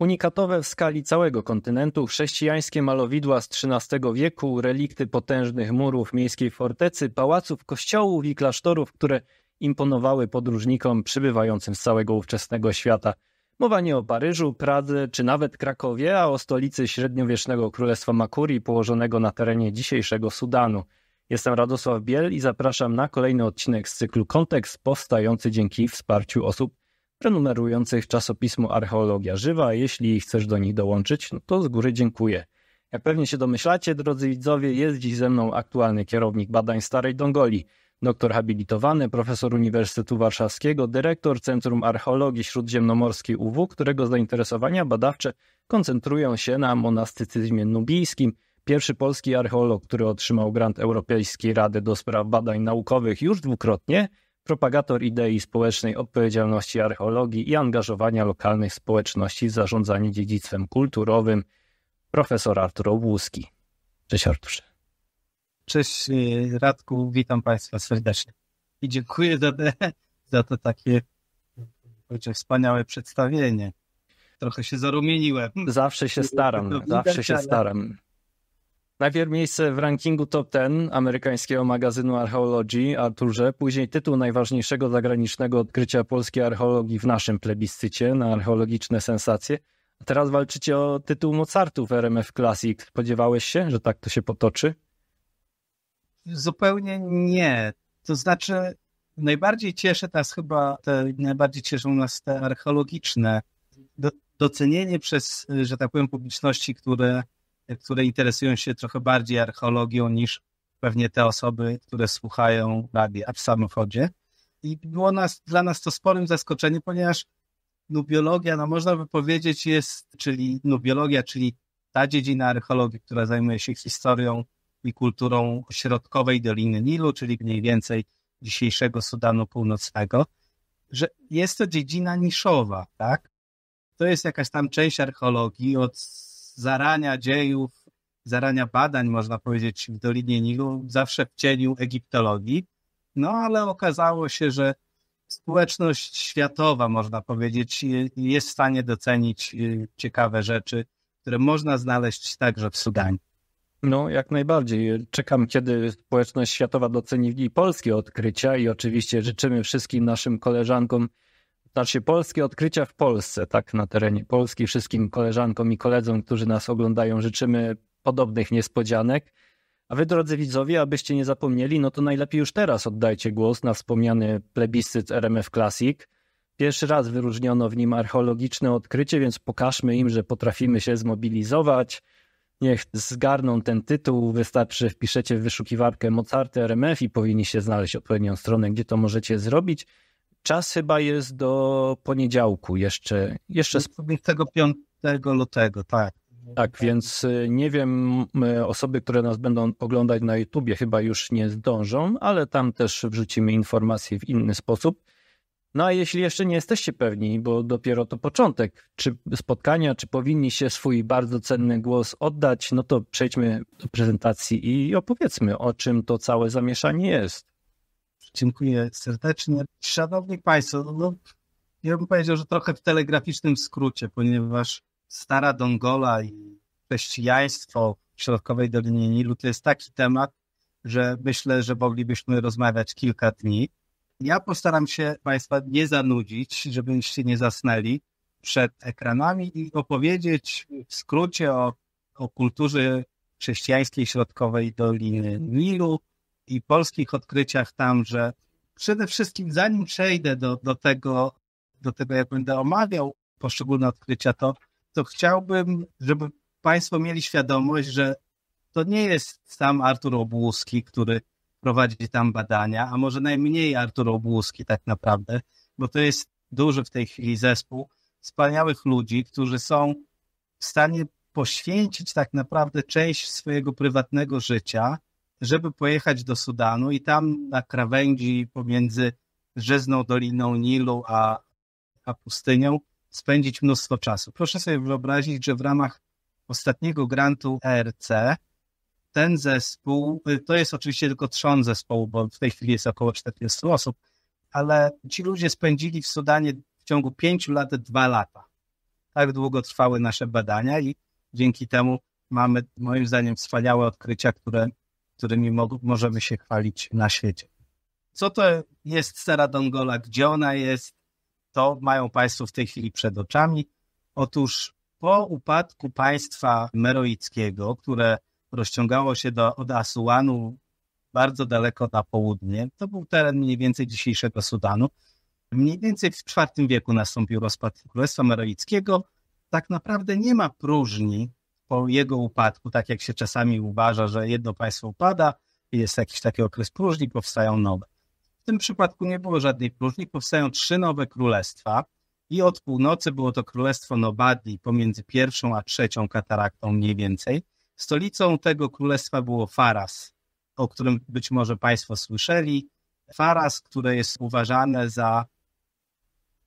Unikatowe w skali całego kontynentu chrześcijańskie malowidła z XIII wieku, relikty potężnych murów miejskiej fortecy, pałaców, kościołów i klasztorów, które imponowały podróżnikom przybywającym z całego ówczesnego świata. Mowa nie o Paryżu, Pradze czy nawet Krakowie, a o stolicy średniowiecznego królestwa Makurii położonego na terenie dzisiejszego Sudanu. Jestem Radosław Biel i zapraszam na kolejny odcinek z cyklu Kontekst powstający dzięki wsparciu osób prenumerujących czasopismo Archeologia Żywa. Jeśli chcesz do nich dołączyć, no to z góry dziękuję. Jak pewnie się domyślacie, drodzy widzowie, jest dziś ze mną aktualny kierownik badań Starej Dongoli, doktor habilitowany, profesor Uniwersytetu Warszawskiego, dyrektor Centrum Archeologii Śródziemnomorskiej UW, którego zainteresowania badawcze koncentrują się na monastycyzmie nubijskim. Pierwszy polski archeolog, który otrzymał grant Europejskiej Rady do Spraw Badań Naukowych już dwukrotnie – propagator idei społecznej odpowiedzialności archeologii i angażowania lokalnych społeczności w zarządzanie dziedzictwem kulturowym, profesor Artur Obłuski. Cześć Arturze. Cześć Radku, witam Państwa serdecznie i dziękuję za, te, za to takie wspaniałe przedstawienie. Trochę się zarumieniłem. Zawsze się staram, zawsze się staram. Najpierw miejsce w rankingu top 10 amerykańskiego magazynu archeologii Arturze, później tytuł najważniejszego zagranicznego odkrycia polskiej archeologii w naszym plebiscycie na archeologiczne sensacje. A teraz walczycie o tytuł Mozartu w RMF Classic. Spodziewałeś się, że tak to się potoczy? Zupełnie nie. To znaczy, najbardziej cieszę, nas chyba, te, najbardziej cieszą nas te archeologiczne. docenienie przez, że tak powiem, publiczności, które które interesują się trochę bardziej archeologią niż pewnie te osoby, które słuchają radia w samochodzie. I było nas, dla nas to sporym zaskoczeniem, ponieważ nubiologia, no można by powiedzieć, jest, czyli nubiologia, czyli ta dziedzina archeologii, która zajmuje się historią i kulturą środkowej Doliny Nilu, czyli mniej więcej dzisiejszego Sudanu Północnego, że jest to dziedzina niszowa, tak? To jest jakaś tam część archeologii od zarania dziejów, zarania badań, można powiedzieć, w Dolinie Nilu, zawsze w cieniu egiptologii. No ale okazało się, że społeczność światowa, można powiedzieć, jest w stanie docenić y, ciekawe rzeczy, które można znaleźć także w Sudanie. No, jak najbardziej. Czekam, kiedy społeczność światowa doceni w niej polskie odkrycia i oczywiście życzymy wszystkim naszym koleżankom znaczy polskie odkrycia w Polsce, tak, na terenie Polski. Wszystkim koleżankom i koledzy, którzy nas oglądają, życzymy podobnych niespodzianek. A wy, drodzy widzowie, abyście nie zapomnieli, no to najlepiej już teraz oddajcie głos na wspomniany plebiscyt RMF Classic. Pierwszy raz wyróżniono w nim archeologiczne odkrycie, więc pokażmy im, że potrafimy się zmobilizować. Niech zgarną ten tytuł. Wystarczy, wpiszecie w wyszukiwarkę Mozarty RMF i powinniście znaleźć odpowiednią stronę, gdzie to możecie zrobić. Czas chyba jest do poniedziałku jeszcze. jeszcze... 25 lutego, tak. Tak, więc y, nie wiem, y, osoby, które nas będą oglądać na YouTubie, chyba już nie zdążą, ale tam też wrzucimy informacje w inny sposób. No a jeśli jeszcze nie jesteście pewni, bo dopiero to początek czy spotkania, czy powinni się swój bardzo cenny głos oddać, no to przejdźmy do prezentacji i opowiedzmy, o czym to całe zamieszanie jest. Dziękuję serdecznie. Szanowni Państwo, no, no, ja bym powiedział, że trochę w telegraficznym skrócie, ponieważ Stara Dongola i chrześcijaństwo w środkowej Dolinie Nilu to jest taki temat, że myślę, że moglibyśmy rozmawiać kilka dni. Ja postaram się Państwa nie zanudzić, żebyście nie zasnęli przed ekranami i opowiedzieć w skrócie o, o kulturze chrześcijańskiej środkowej Doliny Nilu, i polskich odkryciach tam, że przede wszystkim zanim przejdę do, do, tego, do tego, jak będę omawiał poszczególne odkrycia, to, to chciałbym, żeby Państwo mieli świadomość, że to nie jest sam Artur Obłuski, który prowadzi tam badania, a może najmniej Artur Obłuski tak naprawdę, bo to jest duży w tej chwili zespół wspaniałych ludzi, którzy są w stanie poświęcić tak naprawdę część swojego prywatnego życia żeby pojechać do Sudanu i tam na krawędzi pomiędzy rzezną doliną Nilu a, a pustynią spędzić mnóstwo czasu. Proszę sobie wyobrazić, że w ramach ostatniego grantu ERC ten zespół, y, to jest oczywiście tylko trzon zespołu, bo w tej chwili jest około 40 osób, ale ci ludzie spędzili w Sudanie w ciągu 5 lat dwa lata. Tak długo trwały nasze badania i dzięki temu mamy moim zdaniem wspaniałe odkrycia, które którymi mo możemy się chwalić na świecie. Co to jest Sera Dongola, gdzie ona jest, to mają Państwo w tej chwili przed oczami. Otóż po upadku państwa meroickiego, które rozciągało się do, od Asuanu bardzo daleko na południe, to był teren mniej więcej dzisiejszego Sudanu, mniej więcej w IV wieku nastąpił rozpad Królestwa Meroickiego. Tak naprawdę nie ma próżni po jego upadku, tak jak się czasami uważa, że jedno państwo upada, jest jakiś taki okres próżni, powstają nowe. W tym przypadku nie było żadnej próżni, powstają trzy nowe królestwa i od północy było to królestwo Nobadli pomiędzy pierwszą a trzecią kataraktą mniej więcej. Stolicą tego królestwa było Faras, o którym być może Państwo słyszeli. Faras, które jest uważane za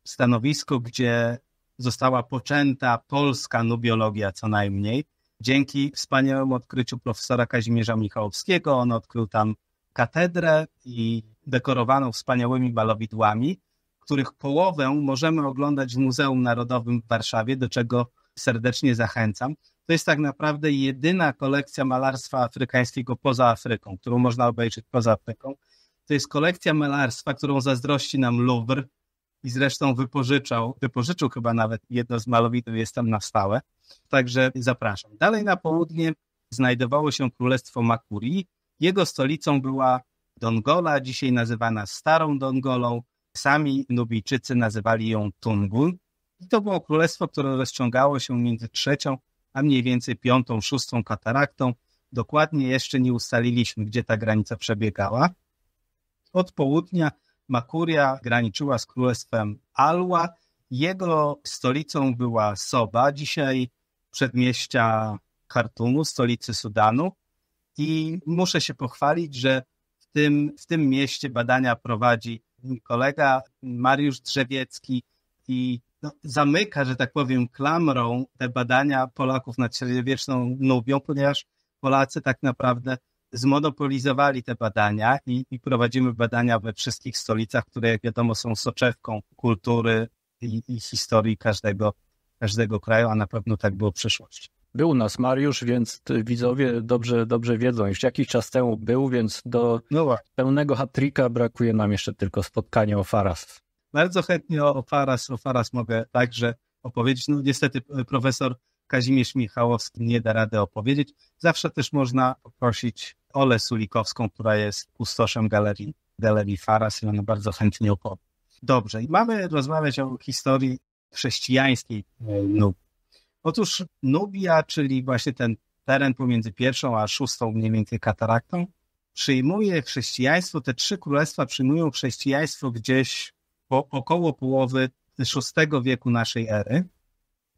stanowisko, gdzie została poczęta polska nubiologia co najmniej. Dzięki wspaniałemu odkryciu profesora Kazimierza Michałowskiego, on odkrył tam katedrę i dekorowaną wspaniałymi balowidłami, których połowę możemy oglądać w Muzeum Narodowym w Warszawie, do czego serdecznie zachęcam. To jest tak naprawdę jedyna kolekcja malarstwa afrykańskiego poza Afryką, którą można obejrzeć poza Afryką. To jest kolekcja malarstwa, którą zazdrości nam Louvre, i zresztą wypożyczał, wypożyczył chyba nawet jedno z malowidów, jest tam na stałe. Także zapraszam. Dalej na południe znajdowało się Królestwo Makuri. Jego stolicą była Dongola, dzisiaj nazywana Starą Dongolą. Sami Nubijczycy nazywali ją Tungul. I to było królestwo, które rozciągało się między trzecią, a mniej więcej piątą, szóstą kataraktą. Dokładnie jeszcze nie ustaliliśmy, gdzie ta granica przebiegała. Od południa Makuria graniczyła z królestwem Alła. Jego stolicą była Soba, dzisiaj przedmieścia Kartumu, stolicy Sudanu. I muszę się pochwalić, że w tym, w tym mieście badania prowadzi kolega Mariusz Drzewiecki i no, zamyka, że tak powiem, klamrą te badania Polaków nad średniowieczną Nubią, ponieważ Polacy tak naprawdę zmonopolizowali te badania i, i, prowadzimy badania we wszystkich stolicach, które jak wiadomo są soczewką kultury i, i historii każdego, każdego kraju, a na pewno tak było w przeszłości. Był u nas Mariusz, więc widzowie dobrze, dobrze wiedzą. Już jakiś czas temu był, więc do no pełnego hatrika brakuje nam jeszcze tylko spotkania o Faras. Bardzo chętnie o, o Faras, o Faras mogę także opowiedzieć. No niestety e, profesor Kazimierz Michałowski nie da rady opowiedzieć. Zawsze też można poprosić Olę Sulikowską, która jest kustoszem galerii, galerii Faras i ona bardzo chętnie opowie. Dobrze, i mamy rozmawiać o historii chrześcijańskiej e, Nubii. Otóż Nubia, czyli właśnie ten teren pomiędzy pierwszą a szóstą mniej więcej kataraktą, przyjmuje chrześcijaństwo, te trzy królestwa przyjmują chrześcijaństwo gdzieś po około połowy VI wieku naszej ery.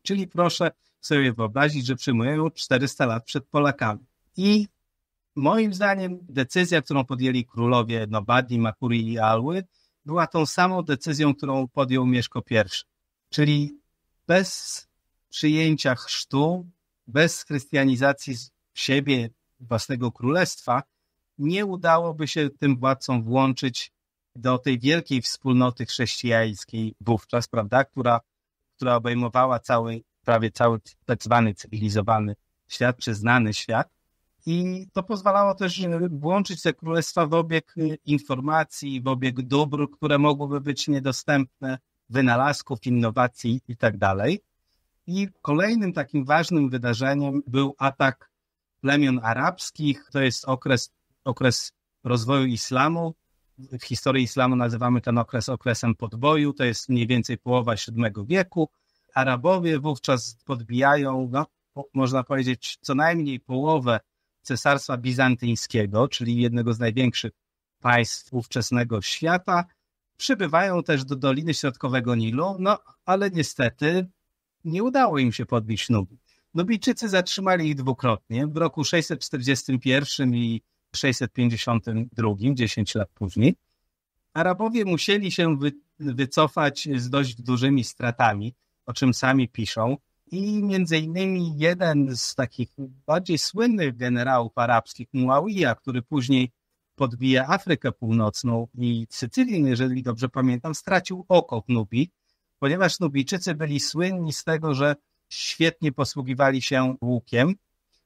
Czyli proszę, sobie wyobrazić, że przyjmują 400 lat przed Polakami. I moim zdaniem decyzja, którą podjęli królowie Nobadi, Makuri i Alły, była tą samą decyzją, którą podjął Mieszko I. Czyli bez przyjęcia chrztu, bez chrystianizacji siebie, własnego królestwa, nie udałoby się tym władcom włączyć do tej wielkiej wspólnoty chrześcijańskiej wówczas, prawda, która, która obejmowała cały prawie cały tak zwany cywilizowany świat, czy znany świat. I to pozwalało też włączyć te królestwa w obieg y, informacji, w obieg dóbr, które mogłyby być niedostępne, wynalazków, innowacji i tak dalej. I kolejnym takim ważnym wydarzeniem był atak plemion arabskich. To jest okres, okres rozwoju islamu. W historii islamu nazywamy ten okres okresem podboju. To jest mniej więcej połowa VII wieku. Arabowie wówczas podbijają, no, można powiedzieć, co najmniej połowę Cesarstwa Bizantyńskiego, czyli jednego z największych państw ówczesnego świata. Przybywają też do Doliny Środkowego Nilu, no ale niestety nie udało im się podbić Nubii. Nubijczycy zatrzymali ich dwukrotnie w roku 641 i 652, 10 lat później. Arabowie musieli się wy, wycofać z dość dużymi stratami o czym sami piszą. I między innymi jeden z takich bardziej słynnych generałów arabskich, Muawija, który później podbija Afrykę Północną i Sycylię, jeżeli dobrze pamiętam, stracił oko w Nubii, ponieważ Nubijczycy byli słynni z tego, że świetnie posługiwali się łukiem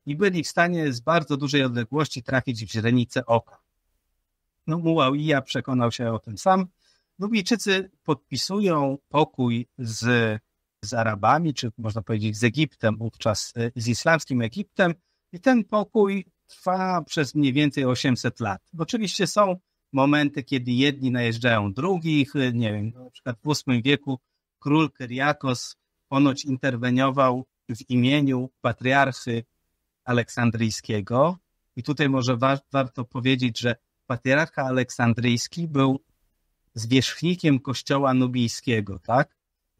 i byli w stanie z bardzo dużej odległości trafić w źrenicę oka. No, Muawija przekonał się o tym sam. Nubijczycy podpisują pokój z z Arabami, czy można powiedzieć z Egiptem, wówczas e, z islamskim Egiptem. I ten pokój trwa przez mniej więcej 800 lat. Oczywiście są momenty, kiedy jedni najeżdżają drugich, e, nie wiem, na przykład w VIII wieku król Kyriakos ponoć interweniował w imieniu patriarchy aleksandryjskiego. I tutaj może wa warto powiedzieć, że patriarcha aleksandryjski był zwierzchnikiem kościoła nubijskiego, tak?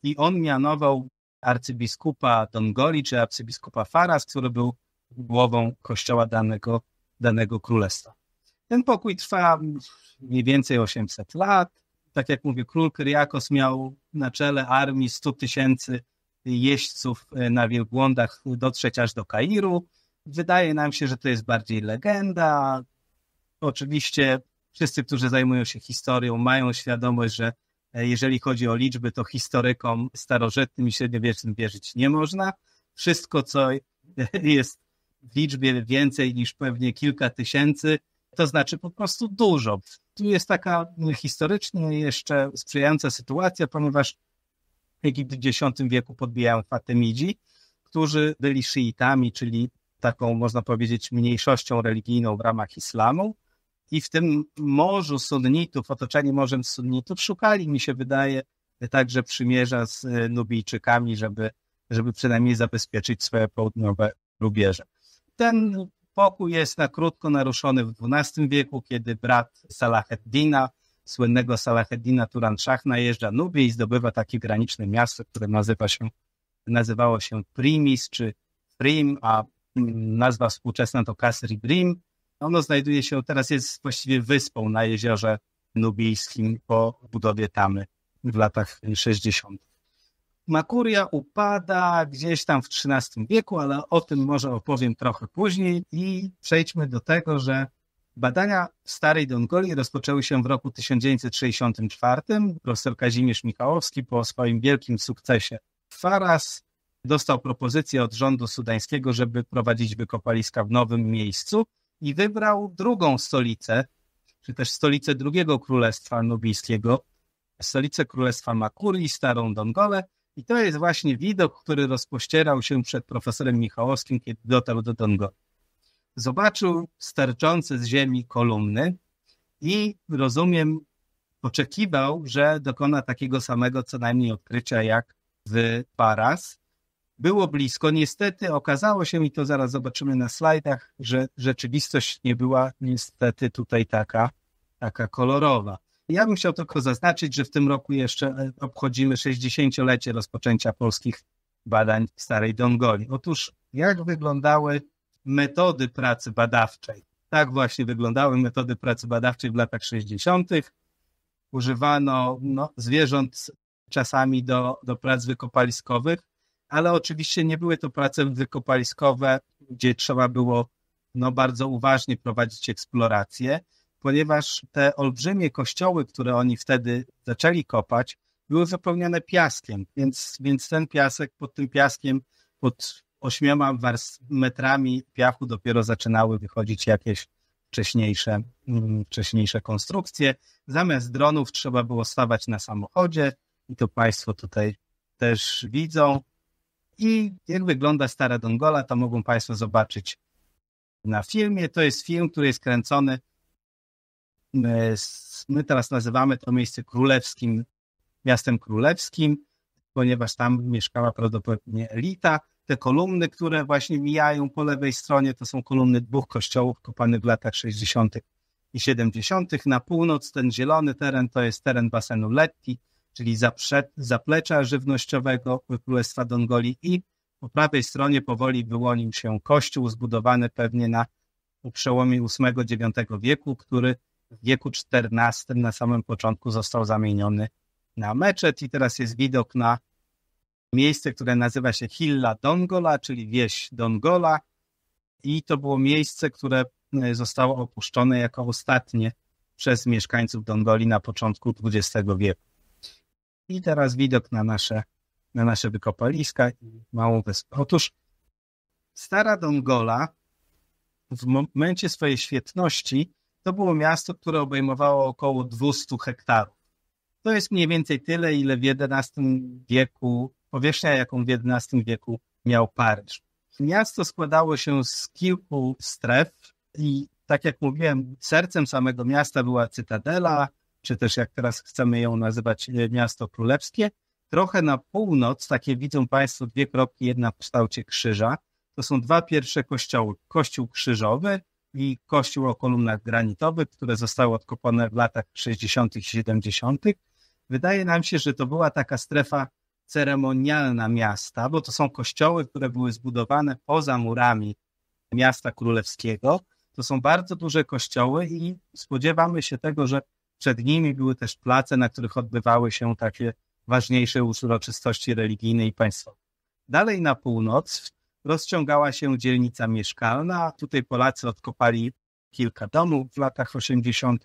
i on mianował arcybiskupa Dongoli czy arcybiskupa Faras, który był głową kościoła danego, danego królestwa. Ten pokój trwa mniej więcej 800 lat. Tak jak mówię, król Kyriakos miał na czele armii 100 tysięcy jeźdźców e, na wielbłądach dotrzeć aż do Kairu. Wydaje nam się, że to jest bardziej legenda. Oczywiście wszyscy, którzy zajmują się historią, mają świadomość, że E, jeżeli chodzi o liczby, to historykom starożytnym i średniowiecznym wierzyć nie można. Wszystko, co jest w liczbie więcej niż pewnie kilka tysięcy, to znaczy po prostu dużo. Tu jest taka mm, historycznie jeszcze sprzyjająca sytuacja, ponieważ Egipt w X wieku podbijają Fatymidzi, którzy byli szyitami, czyli taką, można powiedzieć, mniejszością religijną w ramach islamu. I w tym morzu sunnitów, otoczeni morzem sunnitów, szukali, mi się wydaje, także przymierza z e, Nubijczykami, żeby, żeby przynajmniej zabezpieczyć swoje południowe rubieże. Ten pokój jest na krótko naruszony w XII wieku, kiedy brat Salaheddina, słynnego Salaheddina Turan Shah, najeżdża Nubię i zdobywa takie graniczne miasto, które nazywa się, nazywało się Primis czy Prim, a mm, nazwa współczesna to Kasri Brim. Ono znajduje się, teraz jest właściwie wyspą na jeziorze nubijskim po budowie tamy w latach 60. Makuria upada gdzieś tam w XIII wieku, ale o tym może opowiem trochę później i przejdźmy do tego, że badania w starej Dongolii rozpoczęły się w roku 1964. Profesor Kazimierz Michałowski po swoim wielkim sukcesie Faras dostał propozycję od rządu sudańskiego, żeby prowadzić wykopaliska w nowym miejscu i wybrał drugą stolicę, czy też stolicę drugiego królestwa nubijskiego, stolicę królestwa Makuri, Starą Dongolę. I to jest właśnie widok, który rozpościerał się przed profesorem Michałowskim, kiedy dotarł do Dongoli. Zobaczył sterczące z ziemi kolumny i, rozumiem, oczekiwał, że dokona takiego samego co najmniej odkrycia jak w Paras, było blisko. Niestety okazało się, i to zaraz zobaczymy na slajdach, że rzeczywistość nie była niestety tutaj taka, taka kolorowa. Ja bym chciał tylko zaznaczyć, że w tym roku jeszcze e, obchodzimy 60-lecie rozpoczęcia polskich badań w Starej Dongoli. Otóż jak wyglądały metody pracy badawczej? Tak właśnie wyglądały metody pracy badawczej w latach 60. Używano no, zwierząt czasami do, do prac wykopaliskowych, ale oczywiście nie były to prace wykopaliskowe, gdzie trzeba było no, bardzo uważnie prowadzić eksplorację, ponieważ te olbrzymie kościoły, które oni wtedy zaczęli kopać, były wypełnione piaskiem, więc, więc ten piasek pod tym piaskiem, pod ośmioma metrami piachu dopiero zaczynały wychodzić jakieś wcześniejsze, mm, wcześniejsze konstrukcje. Zamiast dronów trzeba było stawać na samochodzie i to Państwo tutaj też widzą. I jak wygląda Stara Dongola, to mogą Państwo zobaczyć na filmie. To jest film, który jest kręcony. My, e, my teraz nazywamy to miejsce królewskim, miastem królewskim, ponieważ tam mieszkała prawdopodobnie elita. Te kolumny, które właśnie mijają po lewej stronie, to są kolumny dwóch kościołów kopanych w latach 60. i 70. Na północ ten zielony teren to jest teren basenu Letti czyli zaplecza żywnościowego Królestwa Dongolii i po prawej stronie powoli wyłonił się kościół zbudowany pewnie na przełomie VIII-IX wieku, który w wieku XIV na samym początku został zamieniony na meczet i teraz jest widok na miejsce, które nazywa się Hilla Dongola, czyli wieś Dongola i to było miejsce, które e, zostało opuszczone jako ostatnie przez mieszkańców Dongolii na początku XX wieku. I teraz widok na nasze, na nasze wykopaliska i małą wyspę. Otóż Stara Dongola w momencie swojej świetności to było miasto, które obejmowało około 200 hektarów. To jest mniej więcej tyle, ile w XI wieku, powierzchnia jaką w XI wieku miał Paryż. Miasto składało się z kilku stref i tak jak mówiłem, sercem samego miasta była cytadela, czy też jak teraz chcemy ją nazywać e, miasto królewskie. Trochę na północ, takie widzą Państwo dwie kropki, jedna w kształcie krzyża. To są dwa pierwsze kościoły. Kościół krzyżowy i kościół o kolumnach granitowych, które zostały odkopane w latach 60. i 70. Wydaje nam się, że to była taka strefa ceremonialna miasta, bo to są kościoły, które były zbudowane poza murami miasta królewskiego. To są bardzo duże kościoły i spodziewamy się tego, że przed nimi były też place, na których odbywały się takie ważniejsze uroczystości religijne i państwowe. Dalej na północ rozciągała się dzielnica mieszkalna. Tutaj Polacy odkopali kilka domów w latach 80.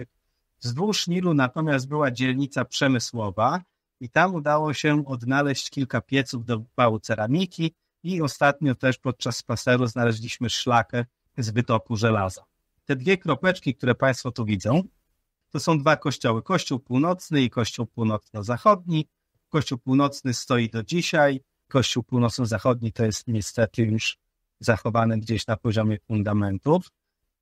Wzdłuż Nilu natomiast była dzielnica przemysłowa i tam udało się odnaleźć kilka pieców do bału ceramiki i ostatnio też podczas spaceru znaleźliśmy szlakę z wytoku żelaza. Te dwie kropeczki, które Państwo tu widzą, to są dwa kościoły. Kościół północny i kościół północno-zachodni. Kościół północny stoi do dzisiaj. Kościół północno-zachodni to jest niestety już zachowane gdzieś na poziomie fundamentów.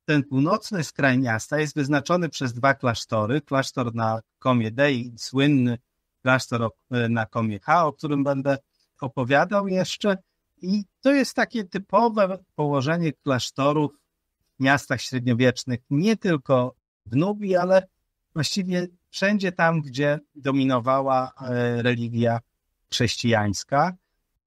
Ten północny skraj miasta jest wyznaczony przez dwa klasztory. Klasztor na Komie Dei, słynny klasztor e, na Komie H, o którym będę opowiadał jeszcze. I to jest takie typowe położenie klasztorów w miastach średniowiecznych, nie tylko w Nubii, ale właściwie wszędzie tam, gdzie dominowała e, religia chrześcijańska.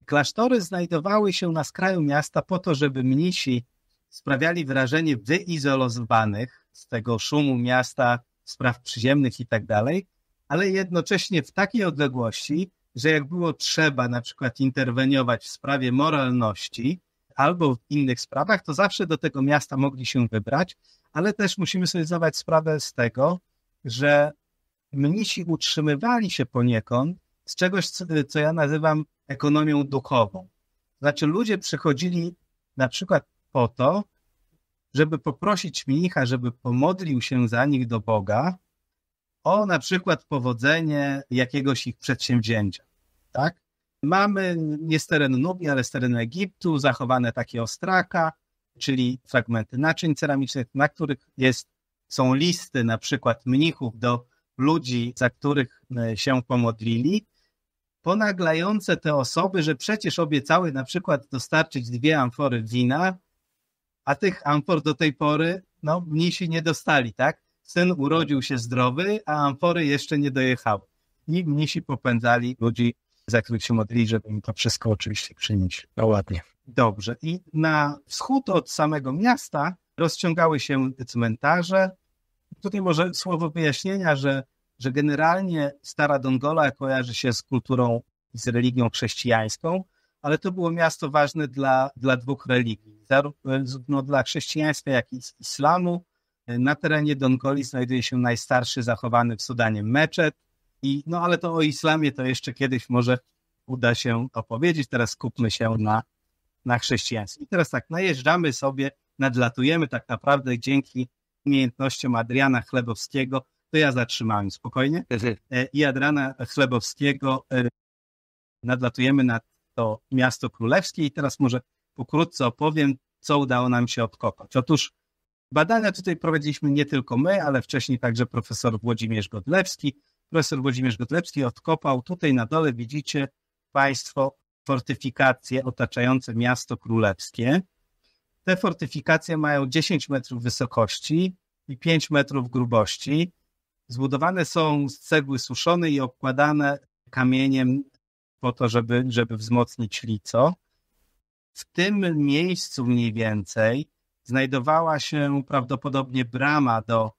Klasztory znajdowały się na skraju miasta po to, żeby mnisi sprawiali wrażenie wyizolowanych z tego szumu miasta, spraw przyziemnych i tak dalej, ale jednocześnie w takiej odległości, że jak było trzeba na przykład interweniować w sprawie moralności albo w innych sprawach, to zawsze do tego miasta mogli się wybrać, ale też musimy sobie zdawać sprawę z tego, że mnisi utrzymywali się poniekąd z czegoś, co ja nazywam ekonomią duchową. Znaczy ludzie przychodzili na przykład po to, żeby poprosić mnicha, żeby pomodlił się za nich do Boga o na przykład powodzenie jakiegoś ich przedsięwzięcia. Tak? Mamy nie z terenu Nubii, ale z terenu Egiptu zachowane takie ostraka, czyli fragmenty naczyń ceramicznych, na których jest są listy na przykład mnichów do ludzi, za których e, się pomodlili, ponaglające te osoby, że przecież obiecały na przykład dostarczyć dwie amfory wina, a tych amfor do tej pory no, mnisi nie dostali, tak? Syn urodził się zdrowy, a amfory jeszcze nie dojechały. I mnisi popędzali ludzi, za których się modlili, żeby im to wszystko oczywiście przynieść. No ładnie. Dobrze. I na wschód od samego miasta rozciągały się cmentarze. Tutaj może słowo wyjaśnienia, że, że generalnie Stara Dongola kojarzy się z kulturą i z religią chrześcijańską, ale to było miasto ważne dla, dla dwóch religii, zarówno e, dla chrześcijaństwa, jak i islamu. E, na terenie Dongoli znajduje się najstarszy zachowany w Sudanie meczet, i, no ale to o islamie to jeszcze kiedyś może uda się opowiedzieć. Teraz skupmy się na, na chrześcijaństwie. I teraz tak, najeżdżamy sobie nadlatujemy tak naprawdę dzięki umiejętnościom Adriana Chlebowskiego, to ja zatrzymałem spokojnie. E, I Adriana Chlebowskiego e, nadlatujemy na to miasto królewskie i teraz może pokrótce opowiem, co udało nam się odkopać. Otóż badania tutaj prowadziliśmy nie tylko my, ale wcześniej także profesor Włodzimierz Godlewski. Profesor Włodzimierz Godlewski odkopał, tutaj na dole widzicie Państwo fortyfikacje otaczające miasto królewskie. Te fortyfikacje mają 10 metrów wysokości i 5 metrów grubości. Zbudowane są z cegły suszonej i obkładane kamieniem po to, żeby, żeby wzmocnić lico. W tym miejscu mniej więcej znajdowała się prawdopodobnie brama do,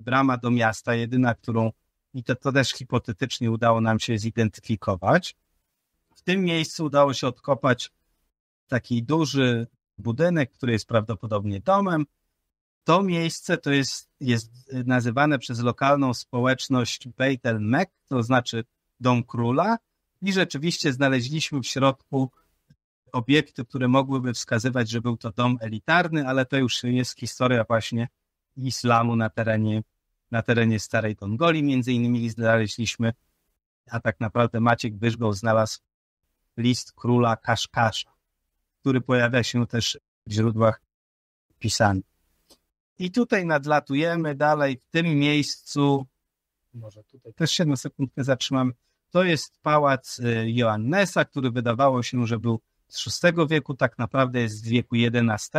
brama do miasta, jedyna, którą i to, to też hipotetycznie udało nam się zidentyfikować. W tym miejscu udało się odkopać taki duży budynek, który jest prawdopodobnie domem. To miejsce to jest, jest nazywane przez lokalną społeczność Beit el Mek, to znaczy dom króla i rzeczywiście znaleźliśmy w środku obiekty, które mogłyby wskazywać, że był to dom elitarny, ale to już jest historia właśnie islamu na terenie, na terenie Starej Kongolii. Między innymi znaleźliśmy, a tak naprawdę Maciek Wyżgoł znalazł list króla Kaszkasza, który pojawia się też w źródłach pisanych. I tutaj nadlatujemy dalej w tym miejscu, może tutaj też się na sekundkę zatrzymamy, to jest pałac y, Joannesa, który wydawało się, że był z VI wieku, tak naprawdę jest z wieku XI.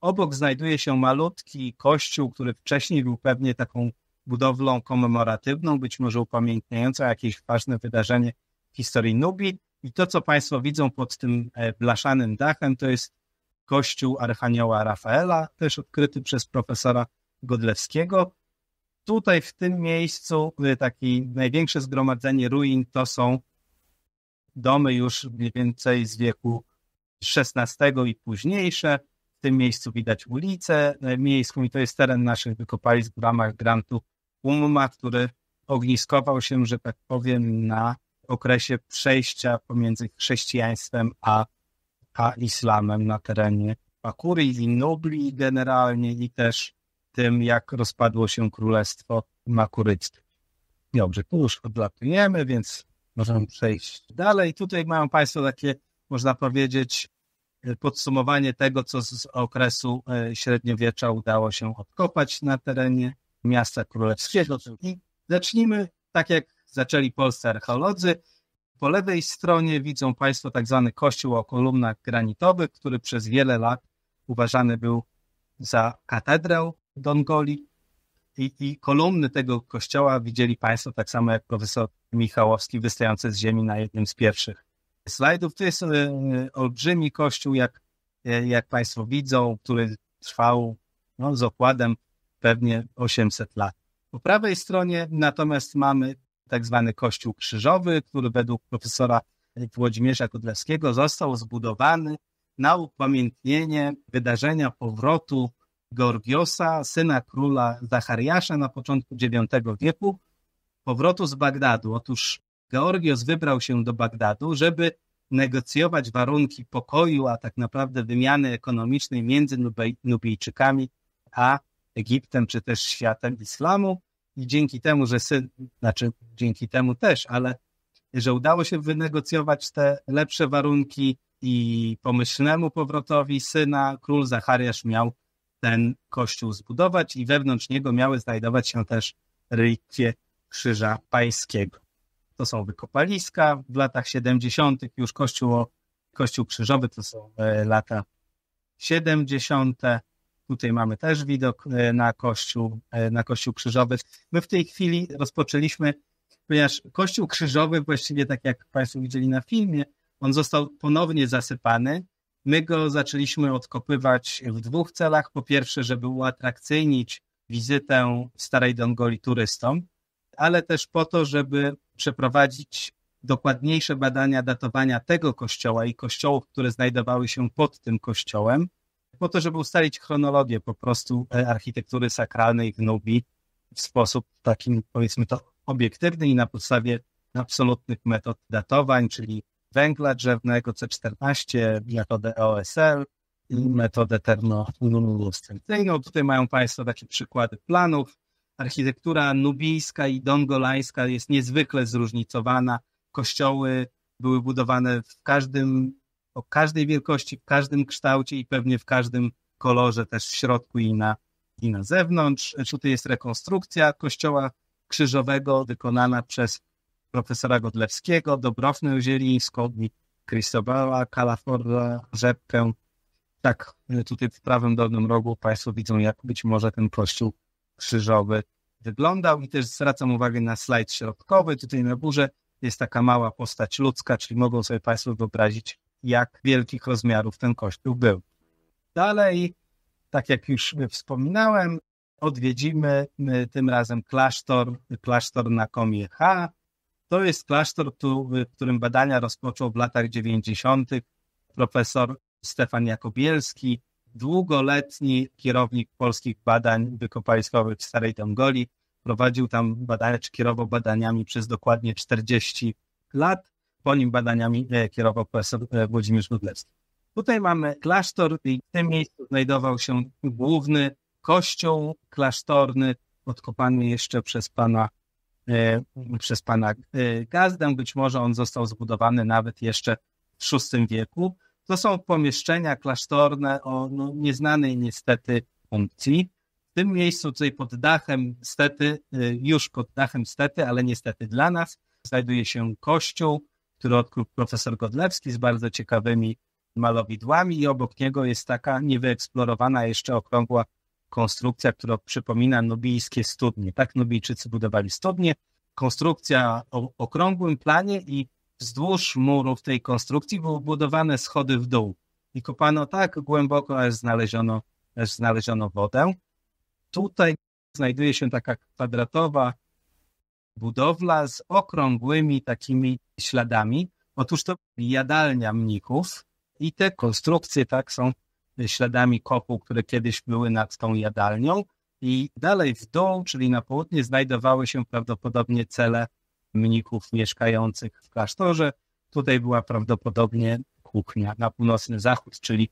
Obok znajduje się malutki kościół, który wcześniej był pewnie taką budowlą komemoratywną, być może upamiętniającą jakieś ważne wydarzenie w historii Nubii. I to, co Państwo widzą pod tym e, blaszanym dachem, to jest kościół Archanioła Rafaela, też odkryty przez profesora Godlewskiego. Tutaj w tym miejscu takie największe zgromadzenie ruin to są domy już mniej więcej z wieku XVI i późniejsze. W tym miejscu widać ulicę e, miejską i to jest teren naszych wykopalisk w ramach grantu UMMA, który ogniskował się, że tak powiem, na okresie przejścia pomiędzy chrześcijaństwem a, a islamem na terenie Bakurii i Nobli generalnie i też tym, jak rozpadło się królestwo makuryckie. Dobrze, tu już odlatujemy, więc możemy przejść dalej. Tutaj mają Państwo takie, można powiedzieć, podsumowanie tego, co z okresu e, średniowiecza udało się odkopać na terenie miasta królewskiego. I zacznijmy, tak jak zaczęli polscy archeolodzy. Po lewej stronie widzą Państwo tak zwany kościół o kolumnach granitowych, który przez wiele lat uważany był za katedrę Dongoli. I, I, kolumny tego kościoła widzieli Państwo tak samo jak profesor Michałowski wystające z ziemi na jednym z pierwszych slajdów. To jest e, olbrzymi kościół, jak, e, jak Państwo widzą, który trwał no, z okładem pewnie 800 lat. Po prawej stronie natomiast mamy tak zwany Kościół Krzyżowy, który według profesora Włodzimierza Kudlewskiego został zbudowany na upamiętnienie wydarzenia powrotu Georgiosa, syna króla Zachariasza na początku IX wieku, powrotu z Bagdadu. Otóż Georgios wybrał się do Bagdadu, żeby negocjować warunki pokoju, a tak naprawdę wymiany ekonomicznej między Nubijczykami a Egiptem, czy też światem islamu i dzięki temu, że syn, znaczy dzięki temu też, ale że udało się wynegocjować te lepsze warunki i pomyślnemu powrotowi syna król Zachariasz miał ten kościół zbudować i wewnątrz niego miały znajdować się też relikwie Krzyża Pańskiego. To są wykopaliska. W latach 70. już kościół, kościół krzyżowy to są e, lata 70. Tutaj mamy też widok e, na kościół, e, na kościół krzyżowy. My w tej chwili rozpoczęliśmy, ponieważ kościół krzyżowy właściwie tak jak Państwo widzieli na filmie, on został ponownie zasypany. My go zaczęliśmy odkopywać w dwóch celach. Po pierwsze, żeby uatrakcyjnić wizytę Starej Dongoli turystom, ale też po to, żeby przeprowadzić dokładniejsze badania datowania tego kościoła i kościołów, które znajdowały się pod tym kościołem, po to, żeby ustalić chronologię po prostu e, architektury sakralnej w Nubii w sposób takim, powiedzmy to, obiektywny i na podstawie absolutnych metod datowań, czyli węgla drzewnego C14, metodę e OSL i metodę termoluminescencyjną. Tutaj mają Państwo takie przykłady planów. Architektura nubijska i dongolańska jest niezwykle zróżnicowana. Kościoły były budowane w każdym o każdej wielkości, w każdym kształcie i pewnie w każdym kolorze też w środku i na, i na zewnątrz. Tutaj jest rekonstrukcja kościoła krzyżowego wykonana przez profesora Godlewskiego, Dobrowny wzięli wschodni Cristobala, Kalaforda Rzepkę. Tak, tutaj w prawym dolnym rogu Państwo widzą, jak być może ten kościół krzyżowy wyglądał. I też zwracam uwagę na slajd środkowy. Tutaj na górze jest taka mała postać ludzka, czyli mogą sobie Państwo wyobrazić jak wielkich rozmiarów ten kościół był. Dalej, tak jak już wspominałem, odwiedzimy y, tym razem klasztor, klasztor na Komie H. To jest klasztor, w którym badania rozpoczął w latach 90. profesor Stefan Jakobielski, długoletni kierownik polskich badań wykopaliskowych w Starej Tongoli. Prowadził tam badania, czy kierował badaniami przez dokładnie 40 lat po nim badaniami e, kierował profesor e, Włodzimierz Rudlewski. Tutaj mamy klasztor i w tym miejscu znajdował się główny kościół klasztorny, odkopany jeszcze przez pana, e, przez pana Gazdę. Być może on został zbudowany nawet jeszcze w VI wieku. To są pomieszczenia klasztorne o no, nieznanej niestety funkcji. W tym miejscu tutaj pod dachem, niestety, już pod dachem, niestety, ale niestety dla nas, znajduje się kościół, który odkrył profesor Godlewski z bardzo ciekawymi malowidłami i obok niego jest taka niewyeksplorowana jeszcze okrągła konstrukcja, która przypomina nubijskie studnie. Tak Nubijczycy budowali studnie. Konstrukcja o okrągłym planie i wzdłuż murów tej konstrukcji były budowane schody w dół. I kopano tak głęboko, aż znaleziono, aż znaleziono wodę. Tutaj znajduje się taka kwadratowa budowla z okrągłymi takimi śladami. Otóż to jadalnia mnichów i te konstrukcje tak są śladami kopu, które kiedyś były nad tą jadalnią. I dalej w dół, czyli na południe, znajdowały się prawdopodobnie cele mnichów mieszkających w klasztorze. Tutaj była prawdopodobnie kuchnia na północny zachód, czyli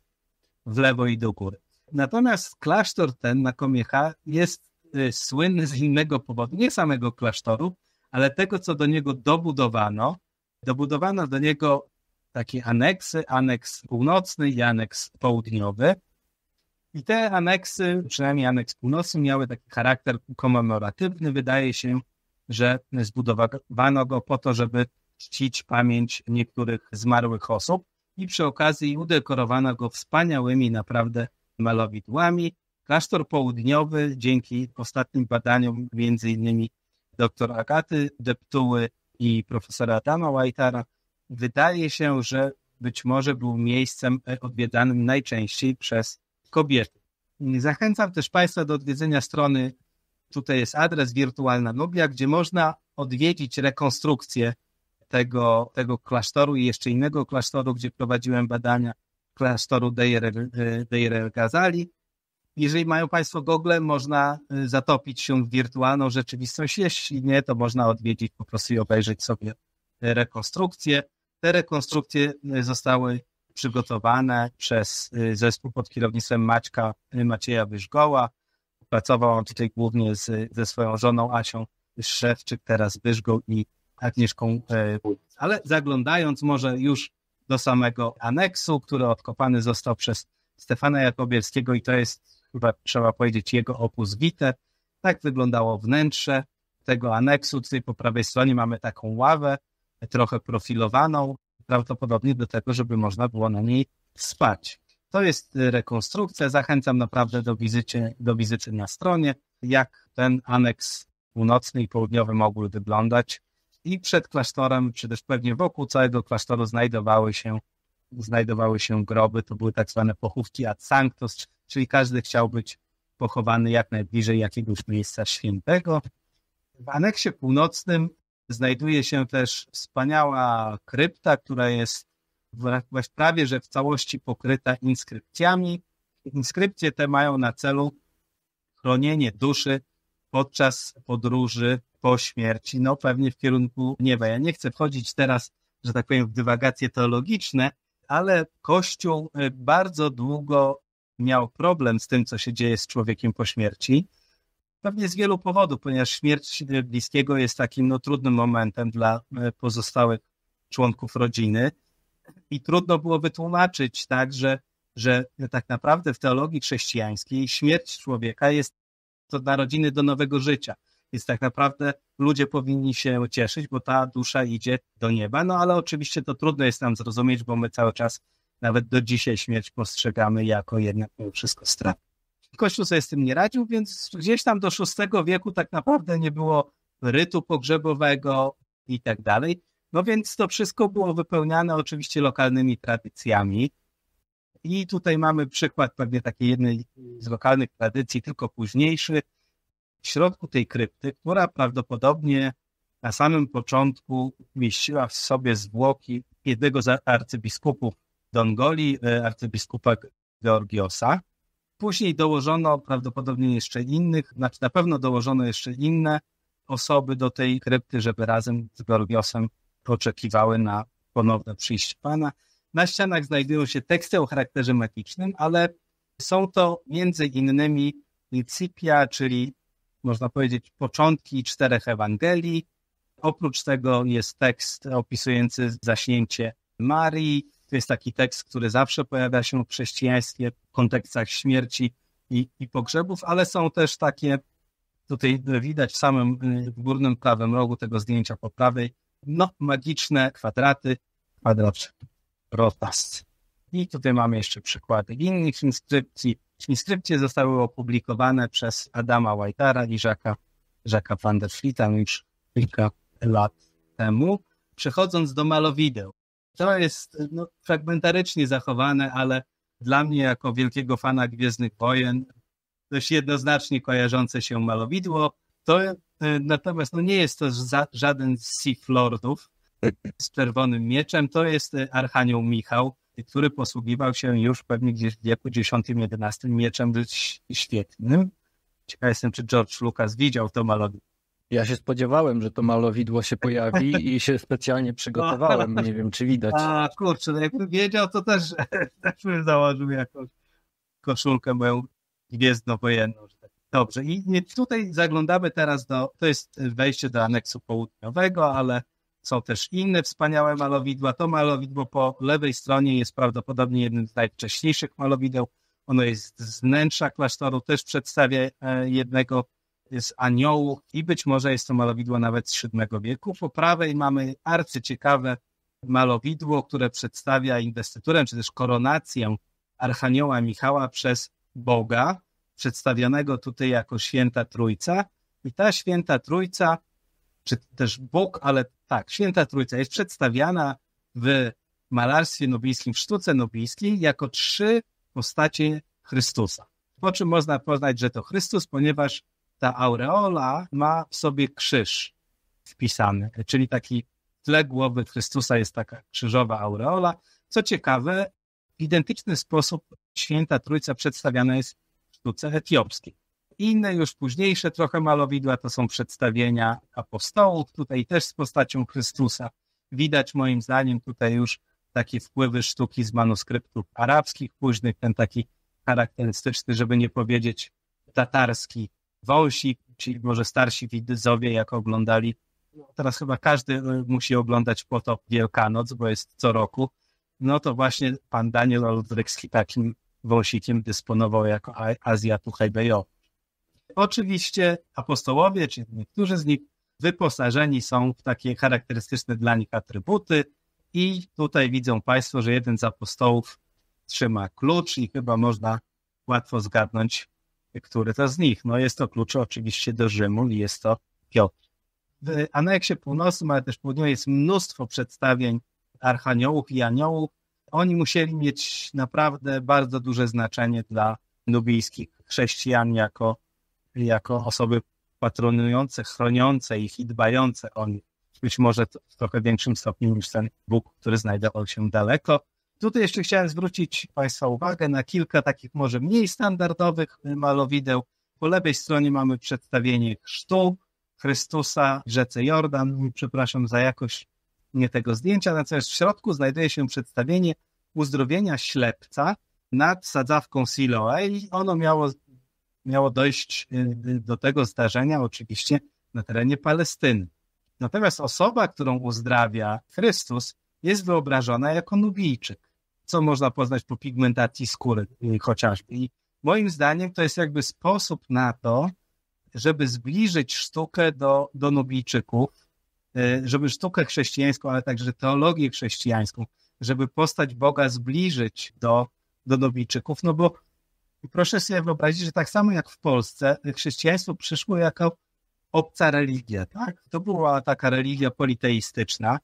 w lewo i do góry. Natomiast klasztor ten na Komiecha jest Y, słynny z innego powodu, nie samego klasztoru, ale tego, co do niego dobudowano. Dobudowano do niego takie aneksy, aneks północny i aneks południowy. I te aneksy, przynajmniej aneks północny, miały taki charakter komemoratywny. Wydaje się, że zbudowano go po to, żeby czcić pamięć niektórych zmarłych osób i przy okazji udekorowano go wspaniałymi naprawdę malowidłami. Klasztor Południowy dzięki ostatnim badaniom między innymi dr Agaty Deptuły i profesora Adama Łajtara wydaje się, że być może był miejscem e, odwiedzanym najczęściej przez kobiety. Zachęcam też Państwa do odwiedzenia strony, tutaj jest adres Wirtualna Nubia, gdzie można odwiedzić rekonstrukcję tego, tego klasztoru i jeszcze innego klasztoru, gdzie prowadziłem badania klasztoru Deir el-Ghazali. E, jeżeli mają Państwo Google, można y, zatopić się w wirtualną rzeczywistość. Jeśli nie, to można odwiedzić po prostu i obejrzeć sobie rekonstrukcje. Te rekonstrukcje y, zostały przygotowane przez y, zespół pod kierownictwem Maćka Macieja Wyżgoła. Pracował on tutaj głównie z, ze swoją żoną Asią Szewczyk, teraz Wyżgoł i Agnieszką e, Ale zaglądając może już do samego aneksu, który odkopany został przez Stefana Jakobielskiego i to jest chyba trzeba powiedzieć jego opus vitae. Tak wyglądało wnętrze tego aneksu. Tutaj po prawej stronie mamy taką ławę, trochę profilowaną, prawdopodobnie do tego, żeby można było na niej spać. To jest rekonstrukcja. Zachęcam naprawdę do wizyty, do wizyty na stronie, jak ten aneks północny i południowy mogły wyglądać. I przed klasztorem, czy też pewnie wokół całego klasztoru znajdowały się, znajdowały się groby. To były tak zwane pochówki ad sanctus, czyli każdy chciał być pochowany jak najbliżej jakiegoś miejsca świętego. W aneksie północnym znajduje się też wspaniała krypta, która jest prawie że w całości pokryta inskrypcjami. Inskrypcje te mają na celu chronienie duszy podczas podróży po śmierci, no pewnie w kierunku nieba. Ja nie chcę wchodzić teraz, że tak powiem, w dywagacje teologiczne, ale Kościół y, bardzo długo miał problem z tym, co się dzieje z człowiekiem po śmierci. Pewnie z wielu powodów, ponieważ śmierć bliskiego jest takim no, trudnym momentem dla e, pozostałych członków rodziny i trudno było wytłumaczyć tak, że, że tak naprawdę w teologii chrześcijańskiej śmierć człowieka jest to narodziny do nowego życia. Więc tak naprawdę ludzie powinni się cieszyć, bo ta dusza idzie do nieba. No ale oczywiście to trudno jest nam zrozumieć, bo my cały czas nawet do dzisiaj śmierć postrzegamy jako jednak wszystko stratę. Kościół sobie z tym nie radził, więc gdzieś tam do VI wieku tak naprawdę nie było rytu pogrzebowego i tak dalej. No więc to wszystko było wypełniane oczywiście lokalnymi tradycjami. I tutaj mamy przykład pewnie takiej jednej z lokalnych tradycji, tylko późniejszy. W środku tej krypty, która prawdopodobnie na samym początku mieściła w sobie zwłoki jednego z arcybiskupów Dongoli, e, arcybiskupa Georgiosa. Później dołożono prawdopodobnie jeszcze innych, znaczy na pewno dołożono jeszcze inne osoby do tej krypty, żeby razem z Georgiosem poczekiwały na ponowne przyjście Pana. Na ścianach znajdują się teksty o charakterze magicznym, ale są to między innymi Principia, czyli można powiedzieć początki czterech Ewangelii. Oprócz tego jest tekst opisujący zaśnięcie Marii, to jest taki tekst, który zawsze pojawia się w chrześcijaństwie w kontekstach śmierci i, i pogrzebów, ale są też takie, tutaj widać w samym górnym prawym rogu tego zdjęcia po prawej, no, magiczne kwadraty, kwadrat rotas. I tutaj mamy jeszcze przykłady innych inskrypcji. Inskrypcje zostały opublikowane przez Adama Whitara i Jacques'a Rzaka van der Vlieta no już kilka lat temu. Przechodząc do malowideł, to jest no, fragmentarycznie zachowane, ale dla mnie jako wielkiego fana Gwiezdnych Wojen dość jednoznacznie kojarzące się malowidło. To, e, natomiast no, nie jest to za, żaden z Sith Lordów z czerwonym mieczem, to jest e, Archanioł Michał, który posługiwał się już pewnie gdzieś w wieku X-XI mieczem świetnym. Ciekaw jestem, czy George Lucas widział to malowidło. Ja się spodziewałem, że to malowidło się pojawi i się specjalnie przygotowałem. Nie wiem, czy widać. A kurczę, no jakbym wiedział, to też, też bym założył jakąś koszulkę moją gwiezdno-wojenną. Tak. Dobrze, i tutaj zaglądamy teraz do, to jest wejście do aneksu południowego, ale są też inne wspaniałe malowidła. To malowidło po lewej stronie jest prawdopodobnie jednym z najwcześniejszych malowideł. Ono jest z wnętrza klasztoru, też przedstawia e, jednego z aniołów i być może jest to malowidło nawet z VII wieku. Po prawej mamy arcyciekawe malowidło, które przedstawia inwestyturę, czy też koronację Archanioła Michała przez Boga, przedstawionego tutaj jako święta trójca. I ta święta trójca, czy też Bóg, ale tak, święta trójca jest przedstawiana w malarstwie nubijskim, w sztuce nubijskiej, jako trzy postacie Chrystusa. Po czym można poznać, że to Chrystus, ponieważ ta aureola ma w sobie krzyż wpisany, czyli taki w tle głowy Chrystusa jest taka krzyżowa aureola. Co ciekawe, w identyczny sposób święta Trójca przedstawiana jest w sztuce etiopskiej. Inne już późniejsze trochę malowidła to są przedstawienia apostołów, tutaj też z postacią Chrystusa. Widać moim zdaniem tutaj już takie wpływy sztuki z manuskryptów arabskich, późnych, ten taki charakterystyczny, żeby nie powiedzieć tatarski wąsi, czyli może starsi widzowie, jak oglądali. Teraz chyba każdy no, musi oglądać Potop Wielkanoc, bo jest co roku. No to właśnie pan Daniel Oldrykski takim wąsikiem dysponował jako Azja Tuchajbejo. Oczywiście apostołowie, czy niektórzy z nich, wyposażeni są w takie charakterystyczne dla nich atrybuty i tutaj widzą Państwo, że jeden z apostołów trzyma klucz i chyba można łatwo zgadnąć, który to z nich? No jest to klucz oczywiście do Rzymu i jest to Piotr. W aneksie północnym, ale też południowym jest mnóstwo przedstawień archaniołów i aniołów. Oni musieli mieć naprawdę bardzo duże znaczenie dla nubijskich chrześcijan jako, jako osoby patronujące, chroniące ich i dbające o nich. Być może w trochę większym stopniu niż ten Bóg, który znajdował się daleko. Tutaj jeszcze chciałem zwrócić Państwa uwagę na kilka takich może mniej standardowych malowideł. Po lewej stronie mamy przedstawienie chrztu Chrystusa w rzece Jordan. Przepraszam za jakość nie tego zdjęcia, natomiast w środku znajduje się przedstawienie uzdrowienia ślepca nad sadzawką Siloe i ono miało, miało dojść y, y, do tego zdarzenia oczywiście na terenie Palestyny. Natomiast osoba, którą uzdrawia Chrystus, jest wyobrażona jako Nubijczyk co można poznać po pigmentacji skóry y, chociażby. I moim zdaniem to jest jakby sposób na to, żeby zbliżyć sztukę do, do Nubijczyków, y, żeby sztukę chrześcijańską, ale także teologię chrześcijańską, żeby postać Boga zbliżyć do, do Nubijczyków, no bo proszę sobie wyobrazić, że tak samo jak w Polsce chrześcijaństwo przyszło jako obca religia, tak? To była taka religia politeistyczna,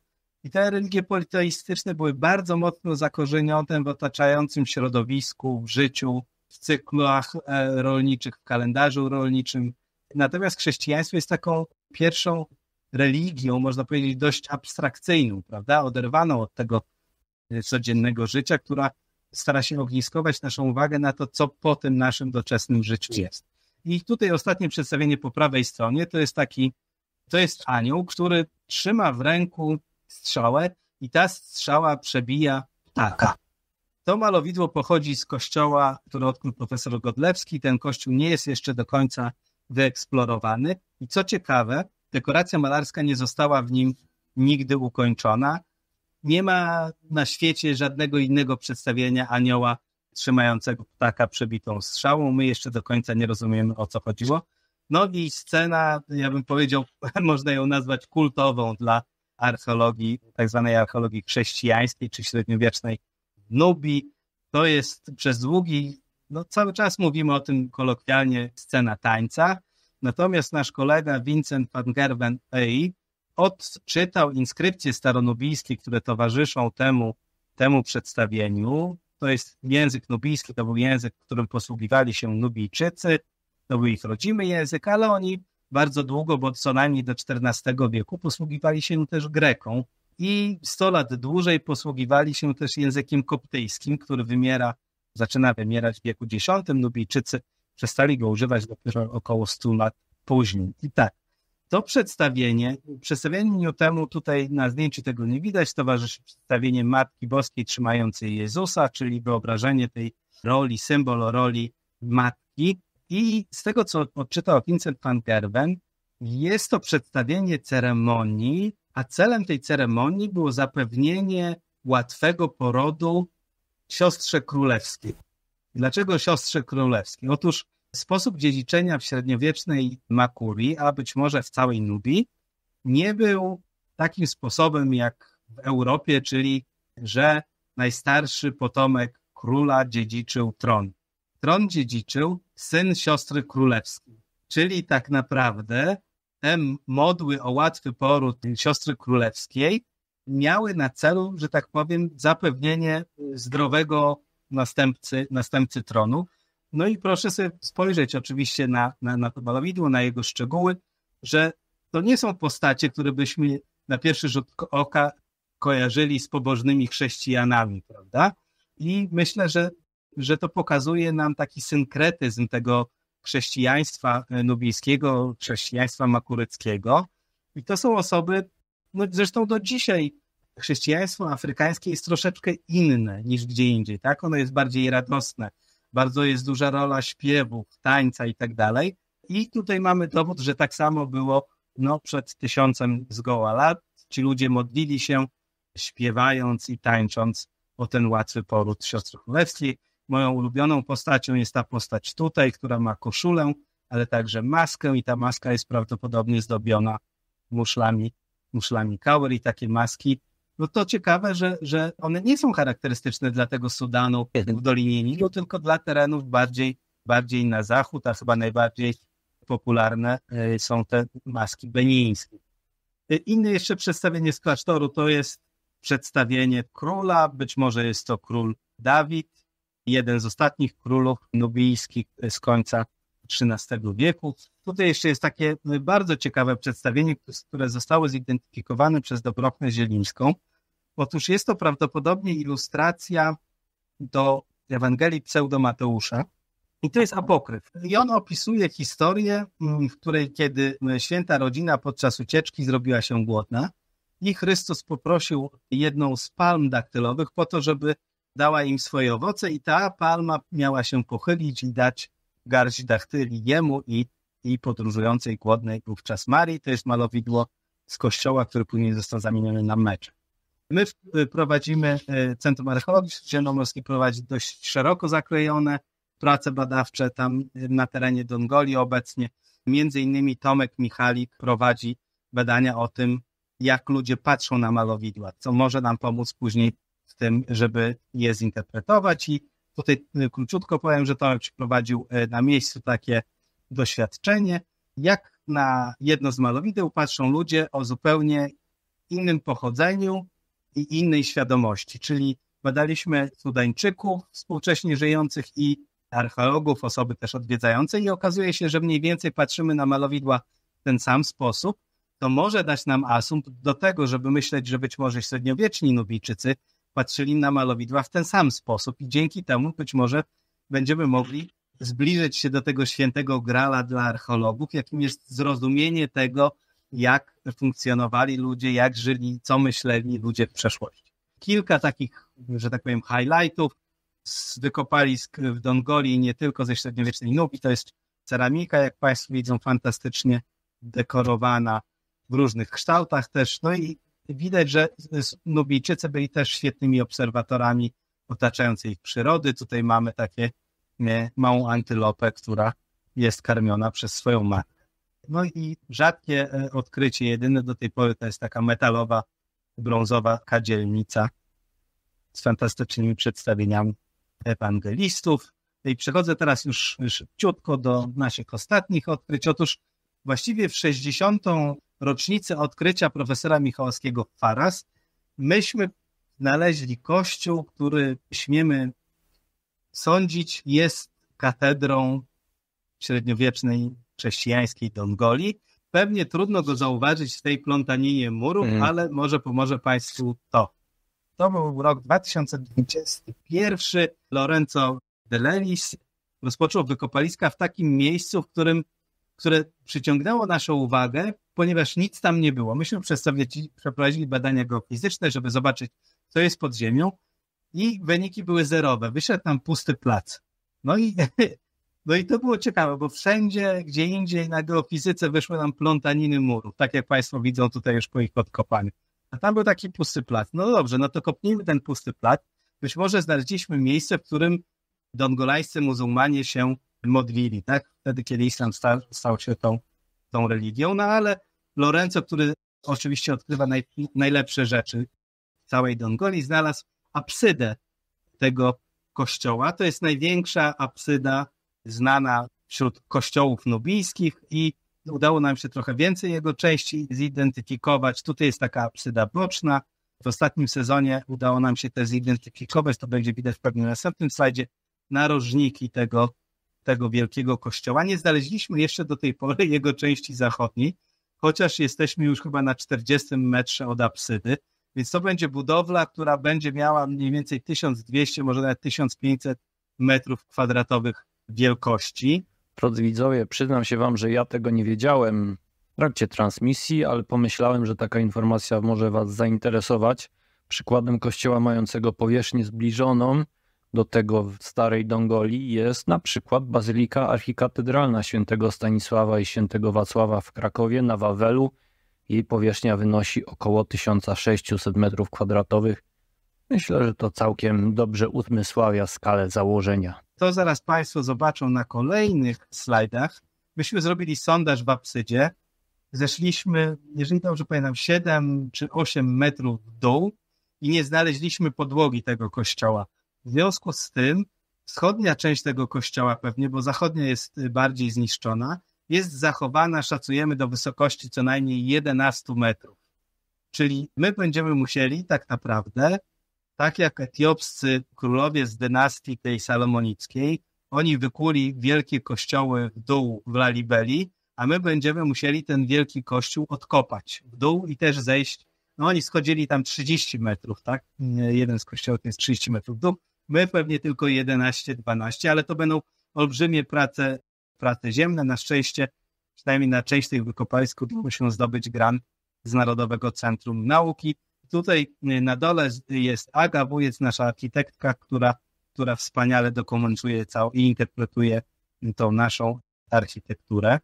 i te religie politeistyczne były bardzo mocno zakorzenione w otaczającym środowisku, w życiu, w cyklach e, rolniczych, w kalendarzu rolniczym. Natomiast chrześcijaństwo jest taką pierwszą religią, można powiedzieć, dość abstrakcyjną, prawda? Oderwaną od tego e, codziennego życia, która stara się ogniskować naszą uwagę na to, co po tym naszym doczesnym życiu jest. I tutaj ostatnie przedstawienie po prawej stronie to jest taki, to jest anioł, który trzyma w ręku strzałę i ta strzała przebija ptaka. To malowidło pochodzi z kościoła, który odkrył profesor Godlewski. Ten kościół nie jest jeszcze do końca wyeksplorowany. I co ciekawe, dekoracja malarska nie została w nim nigdy ukończona. Nie ma na świecie żadnego innego przedstawienia anioła trzymającego ptaka przebitą strzałą. My jeszcze do końca nie rozumiemy, o co chodziło. No i scena, ja bym powiedział, można ją nazwać kultową dla archeologii, tak zwanej archeologii chrześcijańskiej czy średniowiecznej Nubii. To jest przez długi, no cały czas mówimy o tym kolokwialnie, scena tańca. Natomiast nasz kolega Vincent van Gerwen Ey odczytał inskrypcje staronubijskie, które towarzyszą temu, temu przedstawieniu. To jest język nubijski, to był język, którym posługiwali się Nubijczycy, to był ich rodzimy język, ale oni bardzo długo, bo co najmniej do XIV wieku, posługiwali się też Greką i 100 lat dłużej posługiwali się też językiem koptyjskim, który wymiera, zaczyna wymierać w wieku X. Nubijczycy przestali go używać dopiero około 100 lat później. I tak, to przedstawienie, przedstawieniu temu tutaj na zdjęciu tego nie widać, towarzyszy przedstawienie Matki Boskiej trzymającej Jezusa, czyli wyobrażenie tej roli, symbol roli Matki, i z tego, co odczytał Vincent van Gerwen, jest to przedstawienie ceremonii, a celem tej ceremonii było zapewnienie łatwego porodu siostrze królewskiej. Dlaczego siostrze królewskiej? Otóż sposób dziedziczenia w średniowiecznej Makurii, a być może w całej Nubii, nie był takim sposobem jak w Europie, czyli że najstarszy potomek króla dziedziczył tron. Tron dziedziczył syn siostry królewskiej. Czyli tak naprawdę te modły o łatwy poród siostry królewskiej miały na celu, że tak powiem, zapewnienie zdrowego następcy, następcy tronu. No i proszę sobie spojrzeć oczywiście na, na, na to balowidło, na jego szczegóły, że to nie są postacie, które byśmy na pierwszy rzut oka kojarzyli z pobożnymi chrześcijanami, prawda? I myślę, że że to pokazuje nam taki synkretyzm tego chrześcijaństwa e, nubijskiego, chrześcijaństwa makuryckiego I to są osoby, no zresztą do dzisiaj chrześcijaństwo afrykańskie jest troszeczkę inne niż gdzie indziej, tak? Ono jest bardziej radosne, bardzo jest duża rola śpiewu, tańca i tak dalej. I tutaj mamy dowód, że tak samo było no, przed tysiącem zgoła lat. Ci ludzie modlili się, śpiewając i tańcząc o ten łatwy poród siostr królewskiej. Moją ulubioną postacią jest ta postać tutaj, która ma koszulę, ale także maskę i ta maska jest prawdopodobnie zdobiona muszlami, muszlami kaur i takie maski. No to ciekawe, że, że one nie są charakterystyczne dla tego Sudanu w Dolinie Nilu, tylko dla terenów bardziej, bardziej na zachód, a chyba najbardziej popularne e, są te maski benińskie. E, inne jeszcze przedstawienie z klasztoru to jest przedstawienie króla, być może jest to król Dawid, jeden z ostatnich królów nubijskich z końca XIII wieku. Tutaj jeszcze jest takie no, bardzo ciekawe przedstawienie, które zostało zidentyfikowane przez Dobroknę Zielińską. Otóż jest to prawdopodobnie ilustracja do Ewangelii Pseudo-Mateusza. I to jest apokryf. I on opisuje historię, mm, w której kiedy e, święta rodzina podczas ucieczki zrobiła się głodna i Chrystus poprosił jedną z palm daktylowych po to, żeby dała im swoje owoce i ta palma miała się pochylić i dać garść dachtyli jemu i, i podróżującej głodnej wówczas Marii. To jest malowidło z kościoła, który później został zamieniony na mecz. My prowadzimy e, Centrum Archeologiczne Zielomorski prowadzi dość szeroko zakrojone prace badawcze tam e, na terenie Dongolii obecnie. Między innymi Tomek Michalik prowadzi badania o tym, jak ludzie patrzą na malowidła, co może nam pomóc później w tym, żeby je zinterpretować. I tutaj y, króciutko powiem, że Tomek przeprowadził y, na miejscu takie doświadczenie, jak na jedno z malowideł patrzą ludzie o zupełnie innym pochodzeniu i innej świadomości, czyli badaliśmy Sudańczyków współcześnie żyjących i archeologów, osoby też odwiedzające i okazuje się, że mniej więcej patrzymy na malowidła w ten sam sposób, to może dać nam asumpt do tego, żeby myśleć, że być może średniowieczni Nubijczycy patrzyli na malowidła w ten sam sposób i dzięki temu być może będziemy mogli zbliżyć się do tego świętego grala dla archeologów, jakim jest zrozumienie tego, jak funkcjonowali ludzie, jak żyli, co myśleli ludzie w przeszłości. Kilka takich, że tak powiem, highlightów z wykopalisk w Dongolii, nie tylko ze średniowiecznej Nubii, to jest ceramika, jak Państwo widzą, fantastycznie dekorowana w różnych kształtach też, no i widać, że Nubijczycy byli też świetnymi obserwatorami otaczającej ich przyrody. Tutaj mamy takie nie, małą antylopę, która jest karmiona przez swoją matkę. No i rzadkie e, odkrycie, jedyne do tej pory to jest taka metalowa, brązowa kadzielnica z fantastycznymi przedstawieniami ewangelistów. No I przechodzę teraz już szybciutko do naszych ostatnich odkryć. Otóż właściwie w 60 rocznicy odkrycia profesora Michałowskiego Faras, myśmy znaleźli kościół, który śmiemy sądzić jest katedrą średniowiecznej chrześcijańskiej Dongoli. Pewnie trudno go zauważyć w tej plątaninie murów, mm. ale może pomoże Państwu to. To był rok 2021. Lorenzo Lelis rozpoczął wykopaliska w takim miejscu, w którym, które przyciągnęło naszą uwagę, ponieważ nic tam nie było. Myśmy przeprowadzili badania geofizyczne, żeby zobaczyć, co jest pod ziemią i wyniki były zerowe. Wyszedł tam pusty plac. No i, no i to było ciekawe, bo wszędzie, gdzie indziej na geofizyce wyszły nam plątaniny murów, tak jak Państwo widzą tutaj już po ich odkopaniu. A tam był taki pusty plac. No dobrze, no to kopnijmy ten pusty plac. Być może znaleźliśmy miejsce, w którym dongolańscy muzułmanie się modlili, tak? Wtedy, kiedy islam stał, stał się tą, tą religią, no ale Lorenzo, który oczywiście odkrywa naj, najlepsze rzeczy całej Dongoli, znalazł absydę tego kościoła. To jest największa absyda znana wśród kościołów nubijskich i udało nam się trochę więcej jego części zidentyfikować. Tutaj jest taka absyda boczna. W ostatnim sezonie udało nam się też zidentyfikować, to będzie widać pewnie na następnym slajdzie, narożniki tego, tego wielkiego kościoła. Nie znaleźliśmy jeszcze do tej pory jego części zachodniej, chociaż jesteśmy już chyba na 40 metrze od apsydy, więc to będzie budowla, która będzie miała mniej więcej 1200, może nawet 1500 metrów kwadratowych wielkości. Drodzy widzowie, przyznam się wam, że ja tego nie wiedziałem w trakcie transmisji, ale pomyślałem, że taka informacja może was zainteresować. Przykładem kościoła mającego powierzchnię zbliżoną do tego w Starej Dongoli jest na przykład Bazylika Archikatedralna Świętego Stanisława i Świętego Wacława w Krakowie na Wawelu. Jej powierzchnia wynosi około 1600 m2. Myślę, że to całkiem dobrze uzmysławia skalę założenia. To zaraz Państwo zobaczą na kolejnych slajdach. Myśmy zrobili sondaż w Apsydzie. Zeszliśmy, jeżeli dobrze pamiętam, 7 czy 8 metrów w dół i nie znaleźliśmy podłogi tego kościoła. W związku z tym wschodnia część tego kościoła pewnie, bo zachodnia jest y, bardziej zniszczona, jest zachowana, szacujemy, do wysokości co najmniej 11 metrów. Czyli my będziemy musieli tak naprawdę, tak jak etiopscy królowie z dynastii tej salomonickiej, oni wykuli wielkie kościoły w dół w Lalibeli, a my będziemy musieli ten wielki kościół odkopać w dół i też zejść no oni schodzili tam 30 metrów, tak? Jeden z kościołów jest 30 metrów w dół. My pewnie tylko 11-12, ale to będą olbrzymie prace, prace ziemne. Na szczęście, przynajmniej na część tych wykopalisk udało się zdobyć grant z Narodowego Centrum Nauki. Tutaj y, na dole jest Aga jest nasza architektka, która, która wspaniale dokumentuje całą i interpretuje tą naszą architekturę.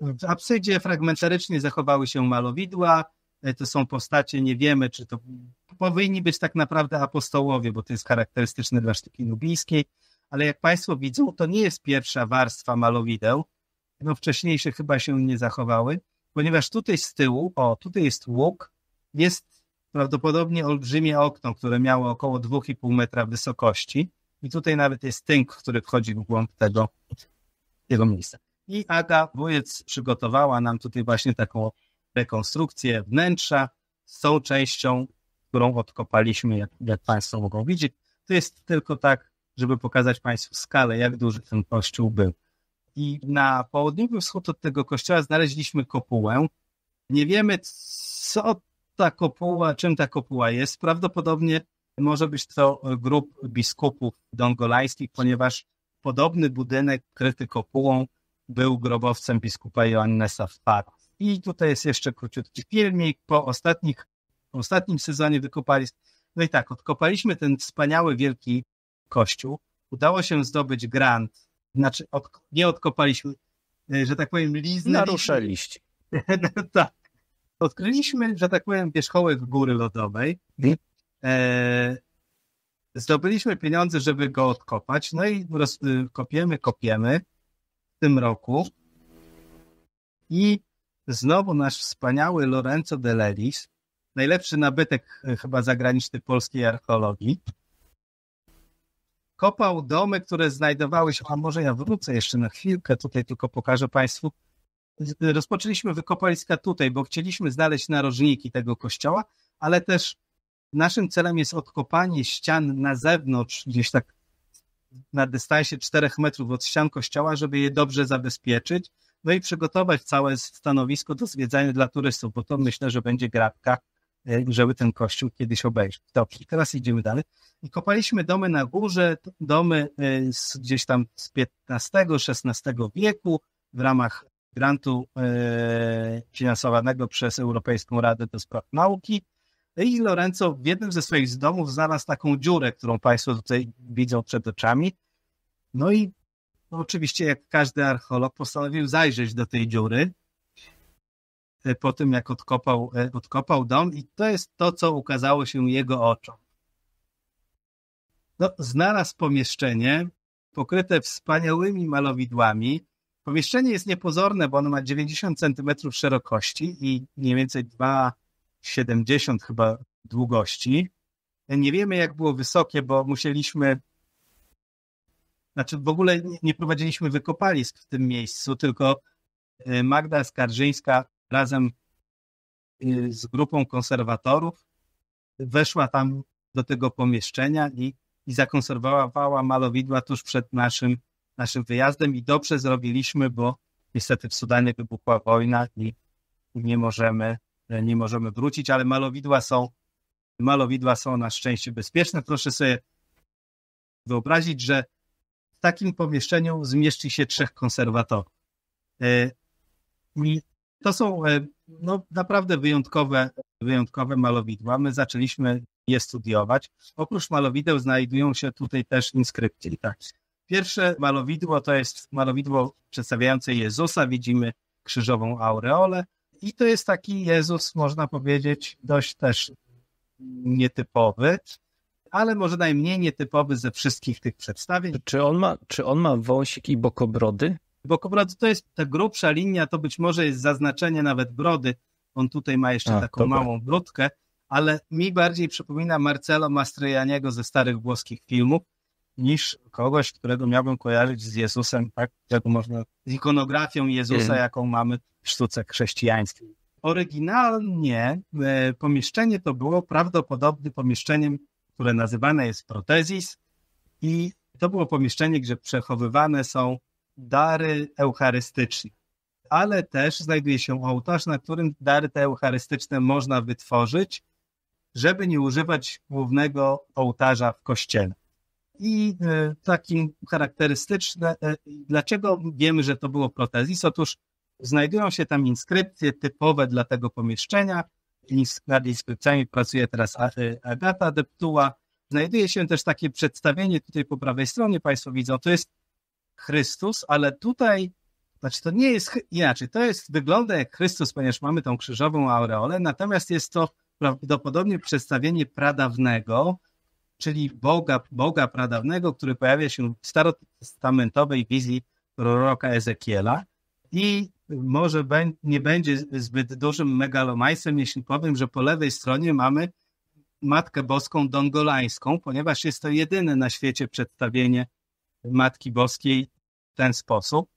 W absydzie fragmentarycznie zachowały się malowidła, E, to są postacie, nie wiemy, czy to powinni być tak naprawdę apostołowie, bo to jest charakterystyczne dla sztuki nubijskiej, ale jak Państwo widzą, to nie jest pierwsza warstwa malowideł, no wcześniejsze chyba się nie zachowały, ponieważ tutaj z tyłu, o, tutaj jest łuk, jest prawdopodobnie olbrzymie okno, które miało około 2,5 metra wysokości i tutaj nawet jest tynk, który wchodzi w głąb tego, tego miejsca. I Aga Wujec przygotowała nam tutaj właśnie taką rekonstrukcje wnętrza z tą częścią, którą odkopaliśmy, jak, jak Państwo mogą widzieć. To jest tylko tak, żeby pokazać Państwu skalę, jak duży ten kościół był. I na południowy wschód od tego kościoła znaleźliśmy kopułę. Nie wiemy, co ta kopuła, czym ta kopuła jest. Prawdopodobnie może być to grup biskupów dongolańskich, ponieważ podobny budynek kryty kopułą był grobowcem biskupa Joannesa Fara. I tutaj jest jeszcze króciutki filmik po ostatnich, po ostatnim sezonie wykopalisk. No i tak, odkopaliśmy ten wspaniały wielki kościół. Udało się zdobyć grant, znaczy od, nie odkopaliśmy, e, że tak powiem, liznę. Naruszyliście. No tak. Odkryliśmy, że tak powiem, wierzchołek góry lodowej. E, zdobyliśmy pieniądze, żeby go odkopać. No i roz, y, kopiemy, kopiemy w tym roku. I znowu nasz wspaniały Lorenzo de Lelis, najlepszy nabytek e, chyba zagraniczny polskiej archeologii, kopał domy, które znajdowały się, a może ja wrócę jeszcze na chwilkę, tutaj tylko pokażę Państwu. Rozpoczęliśmy wykopaliska tutaj, bo chcieliśmy znaleźć narożniki tego kościoła, ale też naszym celem jest odkopanie ścian na zewnątrz, gdzieś tak na dystansie 4 metrów od ścian kościoła, żeby je dobrze zabezpieczyć, no i przygotować całe stanowisko do zwiedzania dla turystów, bo to myślę, że będzie grabka, e, żeby ten kościół kiedyś obejrzeć. Dobrze, teraz idziemy dalej. I kopaliśmy domy na górze, domy e, z, gdzieś tam z XV-XVI wieku w ramach grantu e, finansowanego przez Europejską Radę do Spraw Nauki. I Lorenzo w jednym ze swoich domów znalazł taką dziurę, którą Państwo tutaj widzą przed oczami. No i no oczywiście, jak każdy archeolog, postanowił zajrzeć do tej dziury e, po tym, jak odkopał, e, odkopał dom, i to jest to, co ukazało się jego oczom. No, znalazł pomieszczenie pokryte wspaniałymi malowidłami. Pomieszczenie jest niepozorne, bo ono ma 90 cm szerokości i mniej więcej 2,70 chyba długości. E, nie wiemy, jak było wysokie, bo musieliśmy znaczy w ogóle nie prowadziliśmy wykopalisk w tym miejscu, tylko y, Magda Skarżyńska razem y, z grupą konserwatorów weszła tam do tego pomieszczenia i, i zakonserwowała malowidła tuż przed naszym, naszym wyjazdem i dobrze zrobiliśmy, bo niestety w Sudanie wybuchła wojna i, i nie możemy, e, nie możemy wrócić, ale malowidła są, malowidła są na szczęście bezpieczne. Proszę sobie wyobrazić, że takim pomieszczeniu zmieści się trzech konserwatorów. E, I to są e, no, naprawdę wyjątkowe, wyjątkowe malowidła. My zaczęliśmy je studiować. Oprócz malowideł znajdują się tutaj też inskrypcje. Tak. Pierwsze malowidło to jest malowidło przedstawiające Jezusa. Widzimy krzyżową aureolę. I to jest taki Jezus, można powiedzieć, dość też nietypowy ale może najmniej nietypowy ze wszystkich tych przedstawień. Czy on ma, czy on ma wąsik i bokobrody? Bokobrody to jest ta grubsza linia, to być może jest zaznaczenie nawet brody. On tutaj ma jeszcze A, taką dobra. małą brudkę, ale mi bardziej przypomina Marcelo Mastrejaniego ze starych włoskich filmów niż kogoś, którego miałbym kojarzyć z Jezusem, tak? Jak można, z ikonografią Jezusa, y. jaką mamy w sztuce chrześcijańskiej. Oryginalnie e, pomieszczenie to było prawdopodobnie pomieszczeniem które nazywane jest protezis i to było pomieszczenie, gdzie przechowywane są dary eucharystyczne. Ale też znajduje się ołtarz, na którym dary te eucharystyczne można wytworzyć, żeby nie używać głównego ołtarza w kościele. I e, takim charakterystyczne, dlaczego wiemy, że to było protezis? Otóż znajdują się tam inskrypcje typowe dla tego pomieszczenia, nad inskrypcjami pracuje teraz e, Agata Deptuła. Znajduje się też takie przedstawienie tutaj po prawej stronie, Państwo widzą, to jest Chrystus, ale tutaj, znaczy to nie jest inaczej, to jest, wygląda jak Chrystus, ponieważ mamy tą krzyżową aureolę, natomiast jest to prawdopodobnie przedstawienie pradawnego, czyli Boga, Boga pradawnego, który pojawia się w starotestamentowej wizji proroka Ezekiela i może nie będzie zbyt dużym megalomajsem, jeśli powiem, że po lewej stronie mamy Matkę Boską Dongolańską, ponieważ jest to jedyne na świecie przedstawienie Matki Boskiej w ten sposób.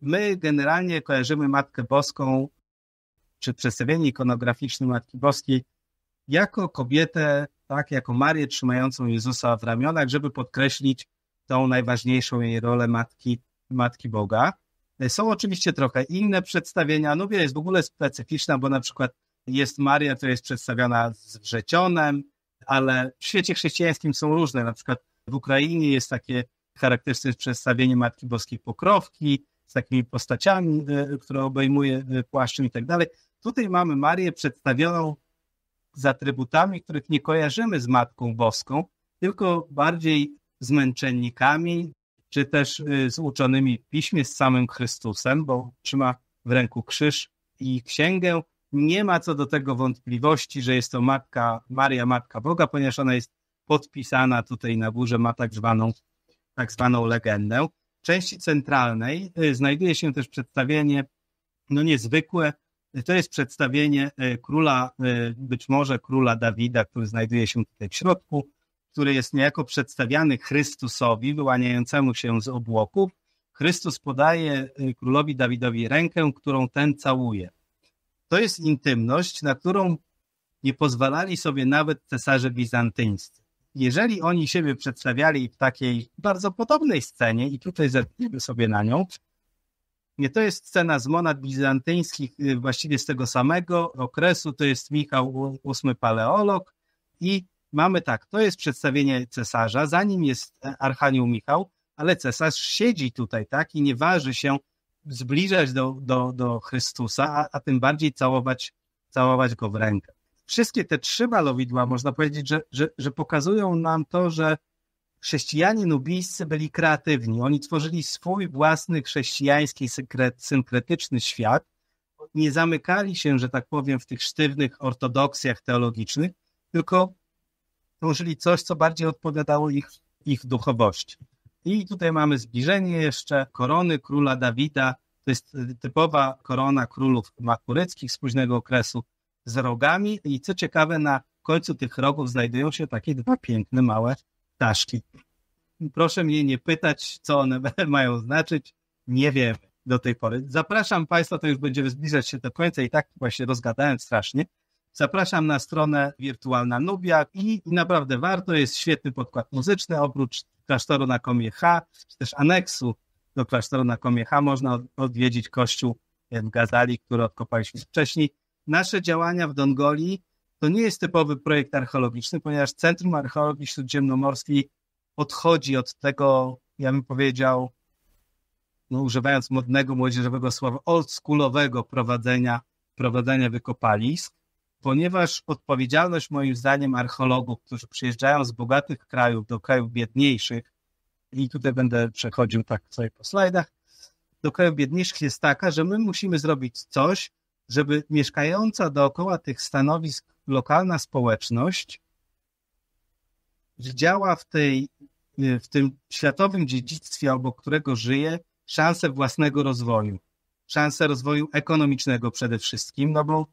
My generalnie kojarzymy Matkę Boską, czy przedstawienie ikonograficzne Matki Boskiej, jako kobietę, tak, jako Marię trzymającą Jezusa w ramionach, żeby podkreślić tą najważniejszą jej rolę Matki, Matki Boga. Są oczywiście trochę inne przedstawienia. Nubia no, jest w ogóle specyficzna, bo na przykład jest Maria, która jest przedstawiona z wrzecionem, ale w świecie chrześcijańskim są różne. Na przykład w Ukrainie jest takie charakterystyczne przedstawienie Matki Boskiej Pokrowki z takimi postaciami, e, które obejmuje e, płaszczem i tak dalej. Tutaj mamy Marię przedstawioną z atrybutami, których nie kojarzymy z Matką Boską, tylko bardziej z męczennikami, czy też y, z uczonymi w piśmie, z samym Chrystusem, bo trzyma w ręku krzyż i księgę. Nie ma co do tego wątpliwości, że jest to Matka, Maria Matka Boga, ponieważ ona jest podpisana tutaj na górze, ma tak zwaną, tak zwaną legendę. W części centralnej y, znajduje się też przedstawienie, no niezwykłe, to jest przedstawienie y, króla, być może króla Dawida, który znajduje się tutaj w środku, który jest niejako przedstawiany Chrystusowi, wyłaniającemu się z obłoków, Chrystus podaje y, królowi Dawidowi rękę, którą ten całuje. To jest intymność, na którą nie pozwalali sobie nawet cesarze bizantyńscy. Jeżeli oni siebie przedstawiali w takiej bardzo podobnej scenie, i tutaj zerkniemy sobie na nią, nie, to jest scena z monad bizantyńskich, y, właściwie z tego samego okresu. To jest Michał VIII Paleolog i mamy tak, to jest przedstawienie cesarza, za nim jest e, Archanioł Michał, ale cesarz siedzi tutaj, tak, i nie waży się zbliżać do, do, do Chrystusa, a, a tym bardziej całować, całować go w rękę. Wszystkie te trzy malowidła, można powiedzieć, że, że, że pokazują nam to, że chrześcijanie nubijscy byli kreatywni. Oni tworzyli swój własny chrześcijański, synkretyczny świat. Nie zamykali się, że tak powiem, w tych sztywnych ortodoksjach teologicznych, tylko tworzyli coś, co bardziej odpowiadało ich, ich duchowości. I tutaj mamy zbliżenie jeszcze korony króla Dawida. To jest e, typowa korona królów makuryckich z późnego okresu z rogami. I co ciekawe, na końcu tych rogów znajdują się takie dwa piękne małe ptaszki. Proszę mnie nie pytać, co one mają znaczyć. Nie wiem do tej pory. Zapraszam Państwa, to już będzie zbliżać się do końca i tak właśnie rozgadałem strasznie, Zapraszam na stronę Wirtualna Nubia i naprawdę warto, jest świetny podkład muzyczny, oprócz klasztoru na Komie H, czy też aneksu do klasztoru na Komie H można odwiedzić kościół w Gazali, który odkopaliśmy wcześniej. Nasze działania w Dongolii to nie jest typowy projekt archeologiczny, ponieważ Centrum Archeologii Śródziemnomorskiej odchodzi od tego, ja bym powiedział, no, używając modnego młodzieżowego słowa, oldschoolowego prowadzenia, prowadzenia wykopalisk ponieważ odpowiedzialność moim zdaniem archeologów, którzy przyjeżdżają z bogatych krajów do krajów biedniejszych, i tutaj będę przechodził tak sobie po slajdach, do krajów biedniejszych jest taka, że my musimy zrobić coś, żeby mieszkająca dookoła tych stanowisk lokalna społeczność widziała w, tej, w tym światowym dziedzictwie, obok którego żyje, szansę własnego rozwoju, szansę rozwoju ekonomicznego przede wszystkim, no bo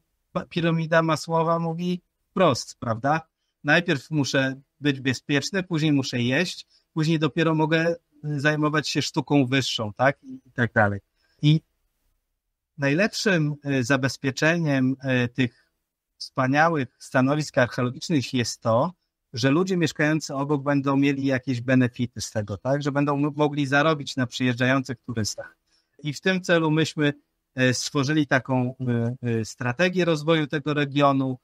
piramida masłowa mówi wprost, prawda? Najpierw muszę być bezpieczny, później muszę jeść, później dopiero mogę y, zajmować się sztuką wyższą, tak? I tak dalej. I najlepszym y, zabezpieczeniem y, tych wspaniałych stanowisk archeologicznych jest to, że ludzie mieszkający obok będą mieli jakieś benefity z tego, tak? Że będą mogli zarobić na przyjeżdżających turystach. I w tym celu myśmy E, stworzyli taką e, e, strategię rozwoju tego regionu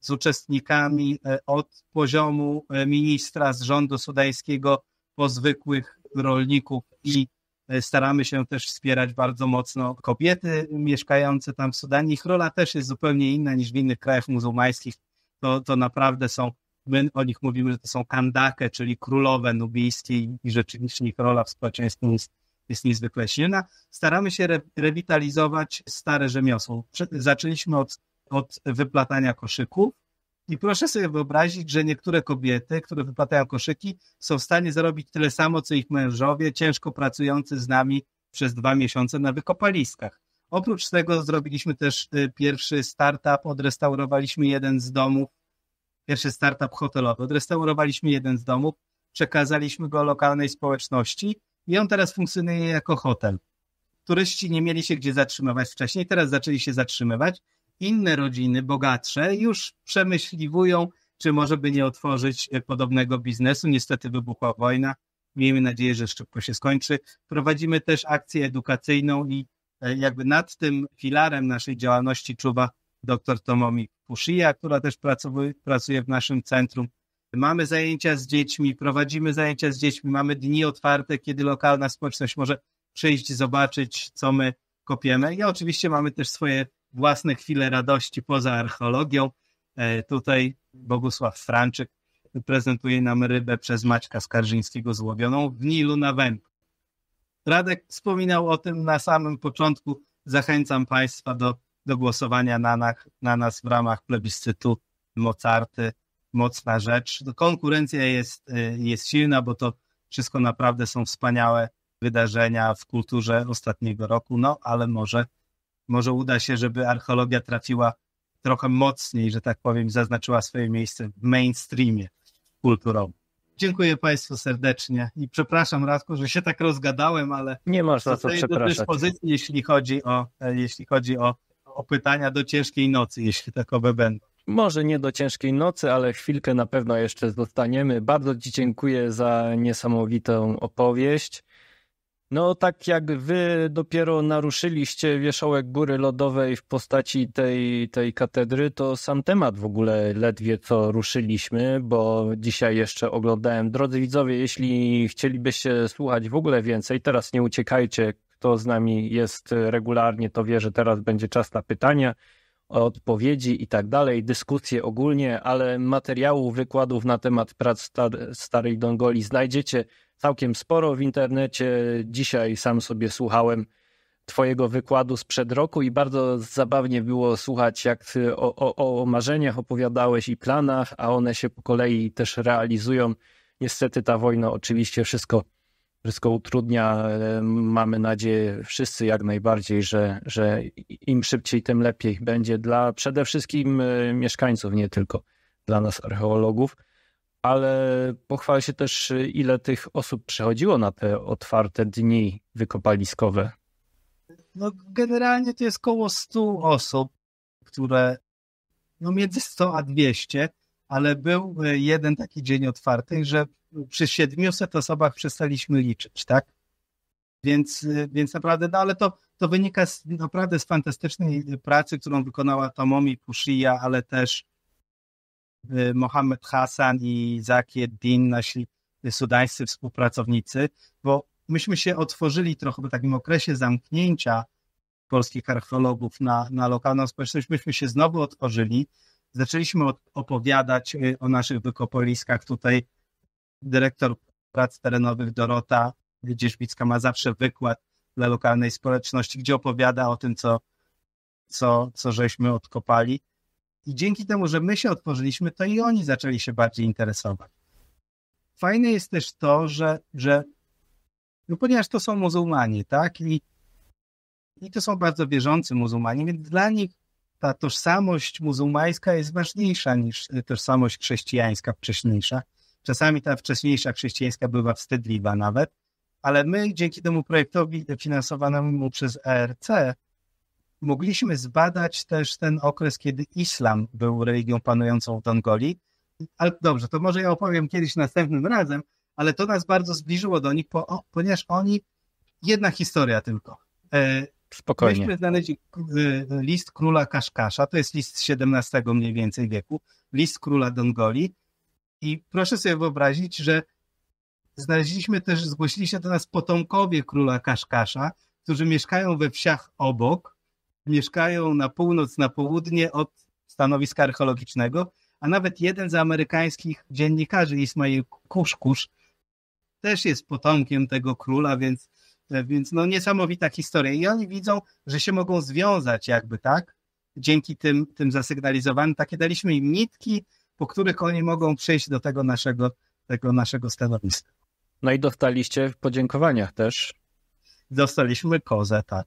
z uczestnikami od poziomu ministra z rządu sudańskiego po zwykłych rolników i staramy się też wspierać bardzo mocno kobiety mieszkające tam w Sudanie. Ich rola też jest zupełnie inna niż w innych krajach muzułmańskich. To, to naprawdę są, my o nich mówimy, że to są kandake, czyli królowe nubijskie i rzeczywiście ich rola w społeczeństwie jest jest niezwykle silna. Staramy się re, rewitalizować stare rzemiosło. Zaczęliśmy od, od wyplatania koszyków i proszę sobie wyobrazić, że niektóre kobiety, które wyplatają koszyki, są w stanie zarobić tyle samo, co ich mężowie, ciężko pracujący z nami przez dwa miesiące na wykopaliskach. Oprócz tego zrobiliśmy też y, pierwszy startup, odrestaurowaliśmy jeden z domów, pierwszy startup hotelowy. Odrestaurowaliśmy jeden z domów, przekazaliśmy go lokalnej społeczności i on teraz funkcjonuje jako hotel. Turyści nie mieli się gdzie zatrzymywać wcześniej, teraz zaczęli się zatrzymywać. Inne rodziny, bogatsze, już przemyśliwują, czy może by nie otworzyć e, podobnego biznesu. Niestety wybuchła wojna. Miejmy nadzieję, że szybko się skończy. Prowadzimy też akcję edukacyjną i e, jakby nad tym filarem naszej działalności czuwa dr Tomomi Pushija, która też pracuje w naszym centrum mamy zajęcia z dziećmi, prowadzimy zajęcia z dziećmi, mamy dni otwarte, kiedy lokalna społeczność może przyjść, zobaczyć, co my kopiemy. I oczywiście mamy też swoje własne chwile radości poza archeologią. E, tutaj Bogusław Franczyk prezentuje nam rybę przez Maćka Skarżyńskiego złowioną w Nilu na Węglu. Radek wspominał o tym na samym początku. Zachęcam Państwa do, do głosowania na, na, na nas w ramach plebiscytu Mozarty mocna rzecz. Konkurencja jest, y, jest silna, bo to wszystko naprawdę są wspaniałe wydarzenia w kulturze ostatniego roku, no ale może, może uda się, żeby archeologia trafiła trochę mocniej, że tak powiem, zaznaczyła swoje miejsce w mainstreamie kulturowym. Dziękuję Państwu serdecznie i przepraszam Radku, że się tak rozgadałem, ale nie masz co przepraszać. do dyspozycji, jeśli chodzi o, jeśli chodzi o, o pytania do ciężkiej nocy, jeśli takowe będą. Może nie do ciężkiej nocy, ale chwilkę na pewno jeszcze zostaniemy. Bardzo Ci dziękuję za niesamowitą opowieść. No, tak jak wy dopiero naruszyliście wierzchołek góry lodowej w postaci tej, tej katedry, to sam temat w ogóle ledwie co ruszyliśmy, bo dzisiaj jeszcze oglądałem. Drodzy widzowie, jeśli chcielibyście słuchać w ogóle więcej, teraz nie uciekajcie. Kto z nami jest regularnie, to wie, że teraz będzie czas na pytania odpowiedzi i tak dalej, dyskusje ogólnie, ale materiału, wykładów na temat prac star starej Dongoli znajdziecie całkiem sporo w internecie. Dzisiaj sam sobie słuchałem Twojego wykładu sprzed roku i bardzo zabawnie było słuchać, jak o, o, o marzeniach opowiadałeś i planach, a one się po kolei też realizują. Niestety ta wojna oczywiście wszystko wszystko utrudnia. Mamy nadzieję wszyscy jak najbardziej, że, że im szybciej, tym lepiej będzie dla przede wszystkim e, mieszkańców, nie tylko dla nas archeologów. Ale pochwalę się też, e, ile tych osób przychodziło na te otwarte dni wykopaliskowe. No, generalnie to jest około 100 osób, które no między 100 a 200 ale był e, jeden taki dzień otwarty, że przy 700 osobach przestaliśmy liczyć, tak? Więc, e, więc naprawdę, no ale to, to wynika z, naprawdę z fantastycznej pracy, którą wykonała Tomomi Pushiya, ale też e, Mohamed Hassan i Zakir Din, nasi sudańscy współpracownicy, bo myśmy się otworzyli trochę w takim okresie zamknięcia polskich archeologów na, na lokalną społeczność, myśmy się znowu otworzyli, zaczęliśmy opowiadać y, o naszych wykopaliskach. Tutaj dyrektor prac terenowych Dorota Dzierzbicka ma zawsze wykład dla lokalnej społeczności, gdzie opowiada o tym, co, co, co żeśmy odkopali. I dzięki temu, że my się otworzyliśmy, to i oni zaczęli się bardziej interesować. Fajne jest też to, że, że no ponieważ to są muzułmanie, tak? I, I to są bardzo wierzący muzułmanie, więc dla nich ta tożsamość muzułmańska jest ważniejsza niż y, tożsamość chrześcijańska wcześniejsza. Czasami ta wcześniejsza chrześcijańska była wstydliwa nawet, ale my dzięki temu projektowi finansowanemu przez ERC mogliśmy zbadać też ten okres, kiedy islam był religią panującą w Dongolii. Ale dobrze, to może ja opowiem kiedyś następnym razem, ale to nas bardzo zbliżyło do nich, ponieważ oni, jedna historia tylko. E, Spokojnie. Myśmy znaleźli list króla Kaszkasza, to jest list XVII mniej więcej wieku, list króla Dongoli. I proszę sobie wyobrazić, że znaleźliśmy też, zgłosili się do nas potomkowie króla Kaszkasza, którzy mieszkają we wsiach obok, mieszkają na północ, na południe od stanowiska archeologicznego, a nawet jeden z amerykańskich dziennikarzy, Ismail Kuszkusz, też jest potomkiem tego króla, więc E, więc no niesamowita historia. I oni widzą, że się mogą związać jakby, tak? Dzięki tym, tym zasygnalizowanym. Takie daliśmy im nitki, po których oni mogą przejść do tego naszego, tego naszego stanowiska. No i dostaliście w podziękowaniach też. Dostaliśmy kozę, tak.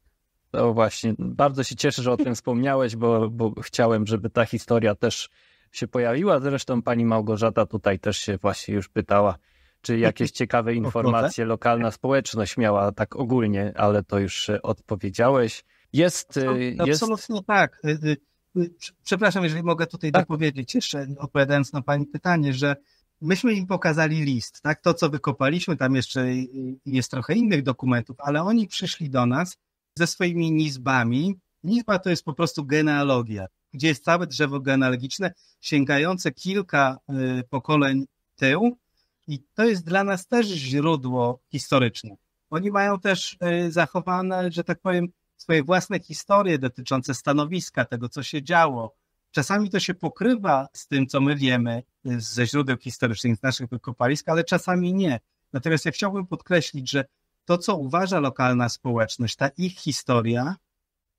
To no właśnie, bardzo się cieszę, że o tym wspomniałeś, bo, bo chciałem, żeby ta historia też się pojawiła. Zresztą pani Małgorzata tutaj też się właśnie już pytała, czy jakieś ciekawe informacje lokalna społeczność miała tak ogólnie, ale to już e, odpowiedziałeś. Jest. E, absolutnie jest... tak. E, przepraszam, jeżeli mogę tutaj tak. dopowiedzieć jeszcze, odpowiadając na Pani pytanie, że myśmy im pokazali list, tak? To, co wykopaliśmy, tam jeszcze jest trochę innych dokumentów, ale oni przyszli do nas ze swoimi nizbami. Nizba to jest po prostu genealogia, gdzie jest całe drzewo genealogiczne sięgające kilka pokoleń tył, i to jest dla nas też źródło historyczne. Oni mają też e, zachowane, że tak powiem, swoje własne historie dotyczące stanowiska, tego co się działo. Czasami to się pokrywa z tym, co my wiemy e, ze źródeł historycznych, z naszych wykopalisk, ale czasami nie. Natomiast ja chciałbym podkreślić, że to, co uważa lokalna społeczność, ta ich historia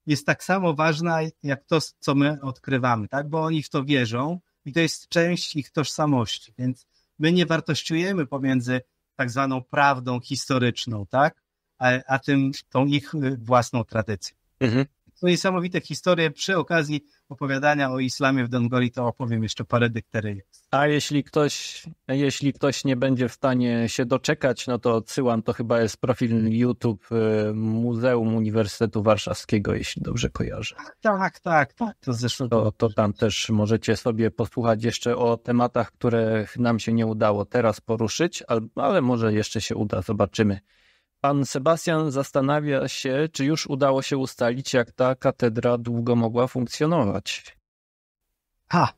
jest tak samo ważna, jak to, co my odkrywamy, tak? Bo oni w to wierzą i to jest część ich tożsamości. Więc my nie wartościujemy pomiędzy tak zwaną prawdą historyczną, tak? A, a tym, tą ich y, własną tradycją. Mhm. niesamowite historie przy okazji opowiadania o islamie w Dongoli, to opowiem jeszcze parę dykteryjek. A jeśli ktoś, jeśli ktoś nie będzie w stanie się doczekać, no to odsyłam, to chyba jest profil YouTube y, Muzeum Uniwersytetu Warszawskiego, jeśli dobrze kojarzę. Tak, tak, tak, tak. To, zresztą... to, to tam też możecie sobie posłuchać jeszcze o tematach, których nam się nie udało teraz poruszyć, ale może jeszcze się uda, zobaczymy. Pan Sebastian zastanawia się, czy już udało się ustalić, jak ta katedra długo mogła funkcjonować. Ha!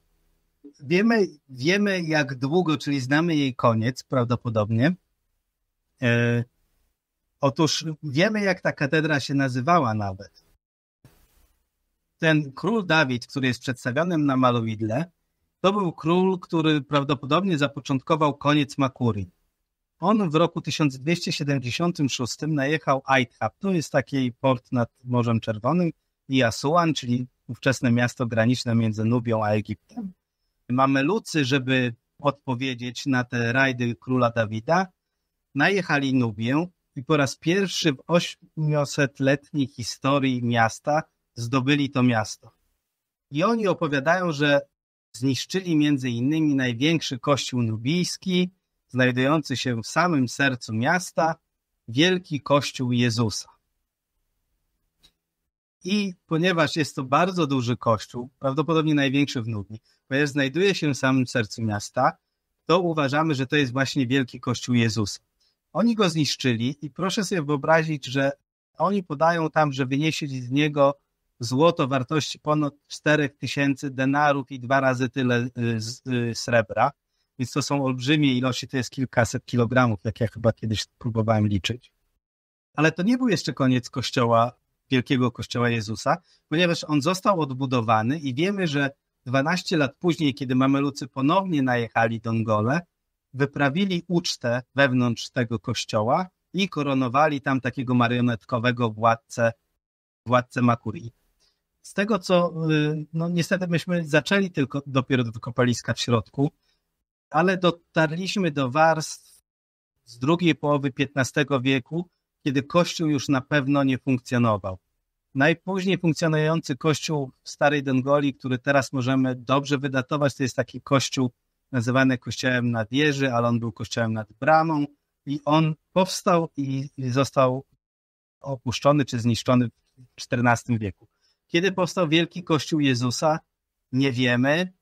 Wiemy, wiemy jak długo, czyli znamy jej koniec prawdopodobnie. E, otóż wiemy, jak ta katedra się nazywała nawet. Ten król Dawid, który jest przedstawionym na malowidle, to był król, który prawdopodobnie zapoczątkował koniec Makurii on w roku 1276 najechał Aithab, to jest taki port nad Morzem Czerwonym, i Asuan, czyli ówczesne miasto graniczne między Nubią a Egiptem. Mamelucy, żeby odpowiedzieć na te rajdy króla Dawida, najechali Nubię i po raz pierwszy w 800-letniej historii miasta zdobyli to miasto. I oni opowiadają, że zniszczyli między innymi największy kościół nubijski, znajdujący się w samym sercu miasta, wielki kościół Jezusa. I ponieważ jest to bardzo duży kościół, prawdopodobnie największy w Nudni, ponieważ znajduje się w samym sercu miasta, to uważamy, że to jest właśnie wielki kościół Jezusa. Oni go zniszczyli i proszę sobie wyobrazić, że oni podają tam, że wynieśli z niego złoto wartości ponad 4000 denarów i dwa razy tyle y, y, srebra. Więc to są olbrzymie ilości, to jest kilkaset kilogramów, jak ja chyba kiedyś próbowałem liczyć. Ale to nie był jeszcze koniec kościoła, wielkiego kościoła Jezusa, ponieważ on został odbudowany i wiemy, że 12 lat później, kiedy mamelucy ponownie najechali do Ngole, wyprawili ucztę wewnątrz tego kościoła i koronowali tam takiego marionetkowego władcę, władcę Makuri. Z tego, co y, no, niestety myśmy zaczęli tylko dopiero do wykopaliska w środku, ale dotarliśmy do warstw z drugiej połowy XV wieku, kiedy Kościół już na pewno nie funkcjonował. Najpóźniej funkcjonujący kościół w Starej Dongolii, który teraz możemy dobrze wydatować, to jest taki kościół nazywany kościołem nad wieży, ale on był kościołem nad bramą i on powstał i został opuszczony czy zniszczony w XIV wieku. Kiedy powstał wielki kościół Jezusa, nie wiemy.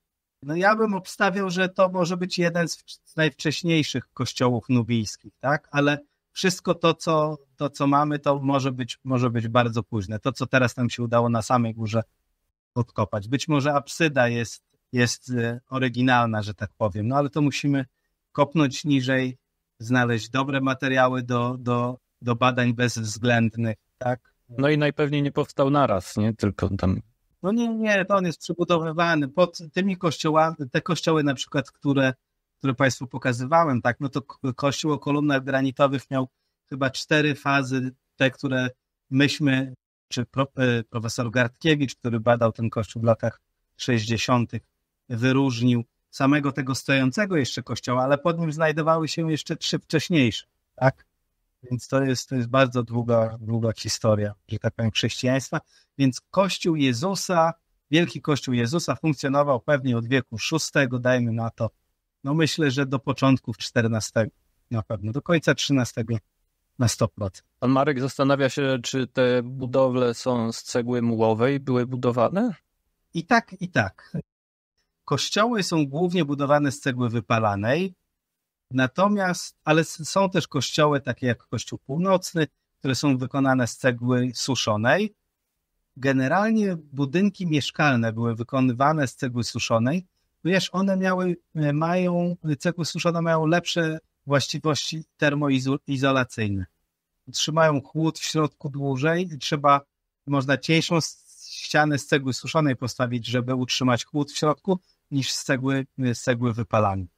No ja bym obstawiał, że to może być jeden z, najwcześniejszych kościołów nubijskich, tak? Ale wszystko to, co, to, co mamy, to może być, może być bardzo późne. To, co teraz nam się udało na samej górze odkopać. Być może absyda jest, jest e, oryginalna, że tak powiem, no ale to musimy kopnąć niżej, znaleźć dobre materiały do, do, do badań bezwzględnych, tak? No i najpewniej nie powstał naraz, nie? Tylko tam no nie, nie, to on jest przybudowywany pod tymi kościołami, te kościoły na przykład, które, które Państwu pokazywałem, tak, no to kościół o kolumnach granitowych miał chyba cztery fazy, te, które myśmy, czy e, profesor Gartkiewicz, który badał ten kościół w latach 60., wyróżnił samego tego stojącego jeszcze kościoła, ale pod nim znajdowały się jeszcze trzy wcześniejsze, tak? Więc to jest, to jest bardzo długa, długa historia, że tak powiem, chrześcijaństwa. Więc Kościół Jezusa, Wielki Kościół Jezusa funkcjonował pewnie od wieku VI, dajmy na to, no myślę, że do początków XIV na pewno, do końca XIII na 100%. Pan Marek zastanawia się, czy te budowle są z cegły mułowej, były budowane? I tak, i tak. Kościoły są głównie budowane z cegły wypalanej, Natomiast, ale są też kościoły takie jak Kościół Północny, które są wykonane z cegły suszonej. Generalnie budynki mieszkalne były wykonywane z cegły suszonej, ponieważ one miały, e, mają, cegły suszone mają lepsze właściwości termoizolacyjne. Trzymają chłód w środku dłużej i trzeba, można cieńszą ścianę z cegły suszonej postawić, żeby utrzymać chłód w środku, niż z cegły, z cegły wypalanej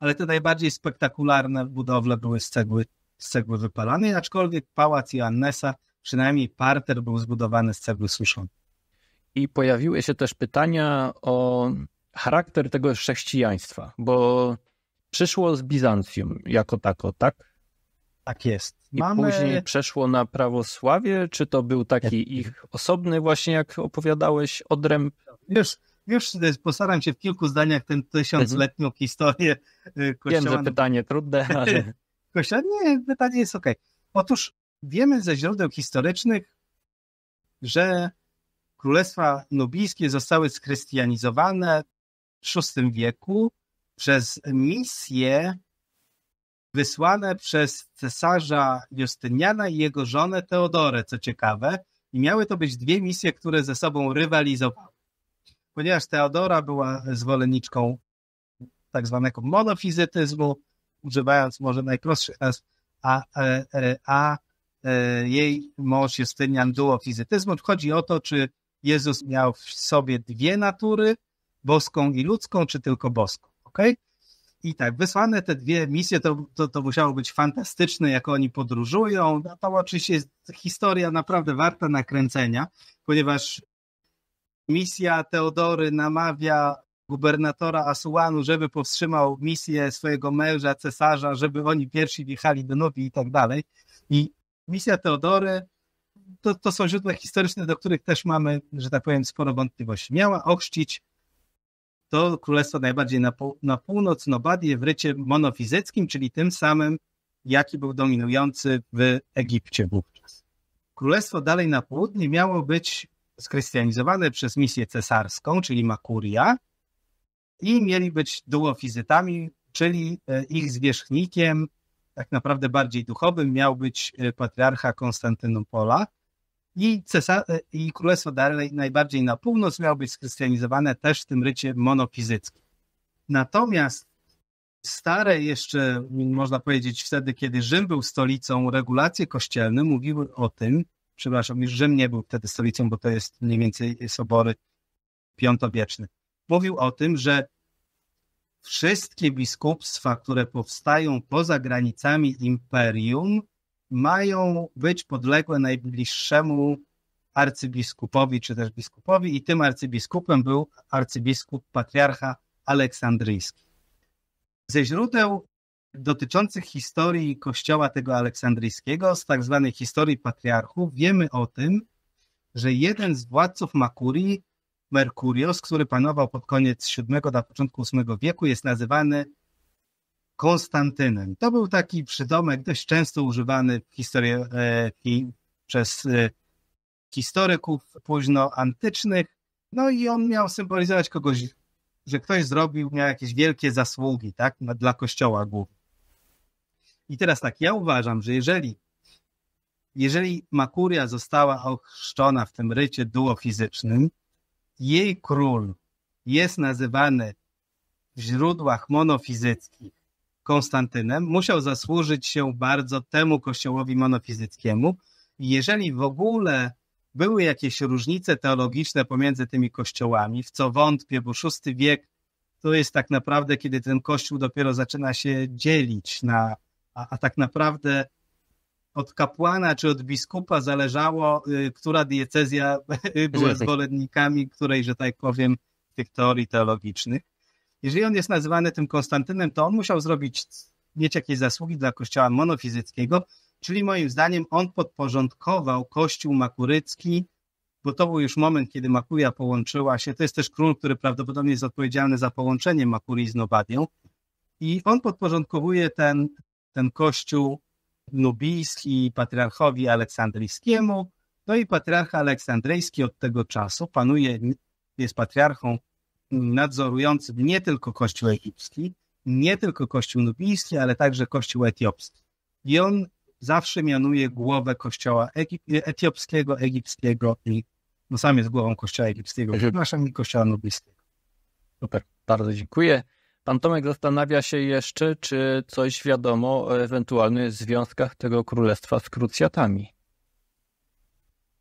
ale te najbardziej spektakularne budowle były z cegły, z cegły wypalanej, aczkolwiek pałac Joannesa, przynajmniej parter był zbudowany z cegły suszonej. I pojawiły się też pytania o charakter tego chrześcijaństwa, bo przyszło z Bizancjum jako tako, tak? Tak jest. I Mamy... później przeszło na prawosławie? Czy to był taki ich osobny, właśnie jak opowiadałeś, odręb? Wiesz, już postaram się w kilku zdaniach tę tysiącletnią mhm. historię kościoła. Y, Wiem, że pytanie trudne, ale... Kościoła? Nie, pytanie jest ok. Otóż wiemy ze źródeł historycznych, że królestwa nubijskie zostały skrystianizowane w VI wieku przez misje wysłane przez cesarza Justyniana i jego żonę Teodorę, co ciekawe. I miały to być dwie misje, które ze sobą rywalizowały ponieważ Teodora była zwolenniczką tak zwanego monofizytyzmu, używając może najprostszych nazw, a, e, e, a, e, jej mąż Justynian duofizytyzmu. Chodzi o to, czy Jezus miał w sobie dwie natury, boską i ludzką, czy tylko boską. Okay? I tak, wysłane te dwie misje, to, to, to musiało być fantastyczne, jak oni podróżują. No, to oczywiście jest historia naprawdę warta nakręcenia, ponieważ misja Teodory namawia gubernatora Asuanu, żeby powstrzymał misję swojego męża, cesarza, żeby oni pierwsi wjechali do Nubii i tak dalej. I misja Teodory to, to są źródła historyczne, do których też mamy, że tak powiem, sporo wątpliwości. Miała ochrzcić to królestwo najbardziej na, pół, na północ, Nobadię w rycie monofizyckim, czyli tym samym, jaki był dominujący w Egipcie wówczas. Królestwo dalej na południe miało być skrystianizowane przez misję cesarską, czyli Makuria, i mieli być duofizytami, czyli e, ich zwierzchnikiem, tak naprawdę bardziej duchowym, miał być e, patriarcha Konstantynopola. I, cesar- e, i królestwo dalej, najbardziej na północ, miało być skrystianizowane też w tym rycie monofizyckim. Natomiast stare jeszcze, można powiedzieć, wtedy, kiedy Rzym był stolicą, regulacje kościelne mówiły o tym, przepraszam, już Rzym nie był wtedy stolicą, bo to jest mniej więcej sobory piątowieczny. Mówił o tym, że wszystkie biskupstwa, które powstają poza granicami imperium, mają być podległe najbliższemu arcybiskupowi, czy też biskupowi, i tym arcybiskupem był arcybiskup patriarcha aleksandryjski. Ze źródeł dotyczących historii kościoła tego aleksandryjskiego, z tak zwanej historii patriarchów, wiemy o tym, że jeden z władców Makurii, Merkurios, który panował pod koniec VII na początku VIII wieku, jest nazywany Konstantynem. To był taki przydomek dość często używany w historii, e, przez e, historyków późnoantycznych. No i on miał symbolizować kogoś, że ktoś zrobił, miał jakieś wielkie zasługi tak, dla kościoła głównie. I teraz tak, ja uważam, że jeżeli, jeżeli Makuria została ochrzczona w tym rycie duofizycznym, jej król jest nazywany w źródłach monofizyckich Konstantynem, musiał zasłużyć się bardzo temu kościołowi monofizyckiemu. Jeżeli w ogóle były jakieś różnice teologiczne pomiędzy tymi kościołami, w co wątpię, bo VI wiek to jest tak naprawdę, kiedy ten kościół dopiero zaczyna się dzielić na a, a tak naprawdę od kapłana czy od biskupa zależało, y, która diecezja y, była zwolennikami której, że tak powiem, tych teorii teologicznych. Jeżeli on jest nazywany tym Konstantynem, to on musiał zrobić, mieć jakieś zasługi dla kościoła monofizyckiego, czyli moim zdaniem on podporządkował kościół makurycki, bo to był już moment, kiedy Makuria połączyła się. To jest też król, który prawdopodobnie jest odpowiedzialny za połączenie Makurii z Nobadią. I on podporządkowuje ten, ten kościół nubijski patriarchowi aleksandryjskiemu. No i patriarcha aleksandryjski od tego czasu panuje, jest patriarchą nadzorującym nie tylko kościół egipski, nie tylko kościół nubijski, ale także kościół etiopski. I on zawsze mianuje głowę kościoła egip etiopskiego, egipskiego i no sam jest głową kościoła egipskiego, przepraszam, i kościoła nubijskiego. Super, bardzo dziękuję. Pan Tomek zastanawia się jeszcze, czy coś wiadomo o ewentualnych związkach tego królestwa z krucjatami.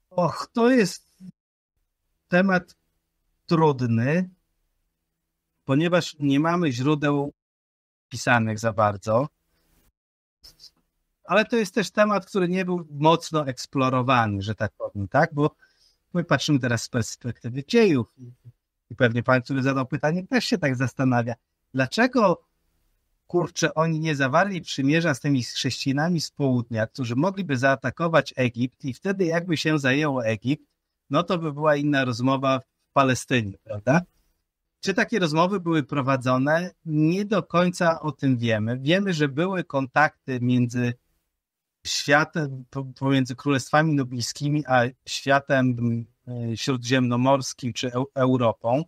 Och, to jest temat trudny, ponieważ nie mamy źródeł pisanych za bardzo. Ale to jest też temat, który nie był mocno eksplorowany, że tak powiem, tak? Bo my patrzymy teraz z perspektywy dziejów i pewnie pan, który zadał pytanie, też się tak zastanawia dlaczego kurczę, oni nie zawarli przymierza z tymi chrześcijanami z południa, którzy mogliby zaatakować Egipt i wtedy jakby się zajęło Egipt, no to by była inna rozmowa w Palestynie, prawda? Czy takie rozmowy były prowadzone? Nie do końca o tym wiemy. Wiemy, że były kontakty między światem, pomiędzy królestwami nubijskimi, a światem e, śródziemnomorskim czy Europą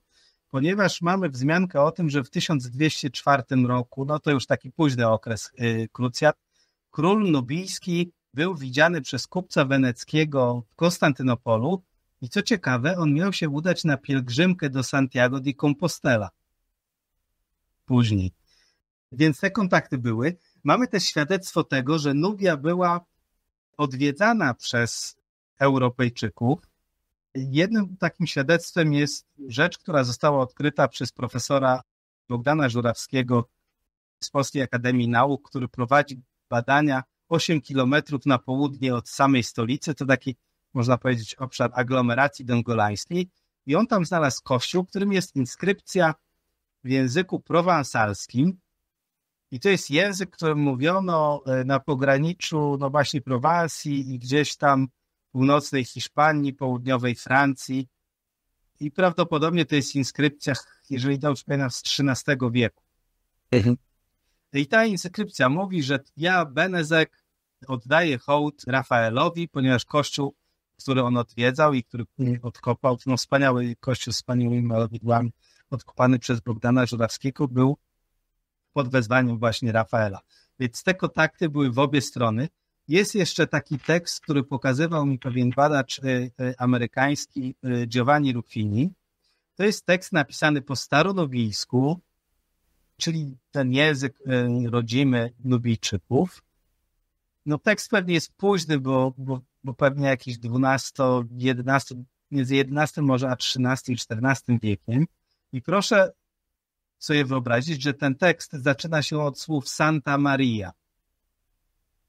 ponieważ mamy wzmiankę o tym, że w 1204 roku, no to już taki późny okres yy, krucjat, król nubijski był widziany przez kupca weneckiego w Konstantynopolu i co ciekawe, on miał się udać na pielgrzymkę do Santiago de Compostela później. Więc te kontakty były. Mamy też świadectwo tego, że Nubia była odwiedzana przez Europejczyków, Jednym takim świadectwem jest rzecz, która została odkryta przez profesora Bogdana Żurawskiego z Polskiej Akademii Nauk, który prowadzi badania 8 kilometrów na południe od samej stolicy. To taki, można powiedzieć, obszar aglomeracji dongolańskiej. I on tam znalazł kościół, którym jest inskrypcja w języku prowansalskim. I to jest język, którym mówiono e, na pograniczu, no właśnie Prowansji i gdzieś tam północnej Hiszpanii, południowej Francji. I prawdopodobnie to jest inskrypcja, jeżeli dobrze pamiętam, z XIII wieku. Mhm. I ta inskrypcja mówi, że ja, Benezek, oddaję hołd Rafaelowi, ponieważ kościół, który on odwiedzał i który mhm. odkopał, no wspaniały kościół z wspaniałymi malowidłami, odkopany przez Bogdana Żurawskiego, był pod wezwaniem właśnie Rafaela. Więc te kontakty były w obie strony. Jest jeszcze taki tekst, który pokazywał mi pewien badacz e, e, amerykański e, Giovanni Ruffini. To jest tekst napisany po staronubijsku, czyli ten język rodzimy Nubijczyków. No tekst pewnie jest późny, bo, bo, bo pewnie jakieś 12, 11, między 11 może a 13 i 14 wiekiem. I proszę sobie wyobrazić, że ten tekst zaczyna się od słów Santa Maria.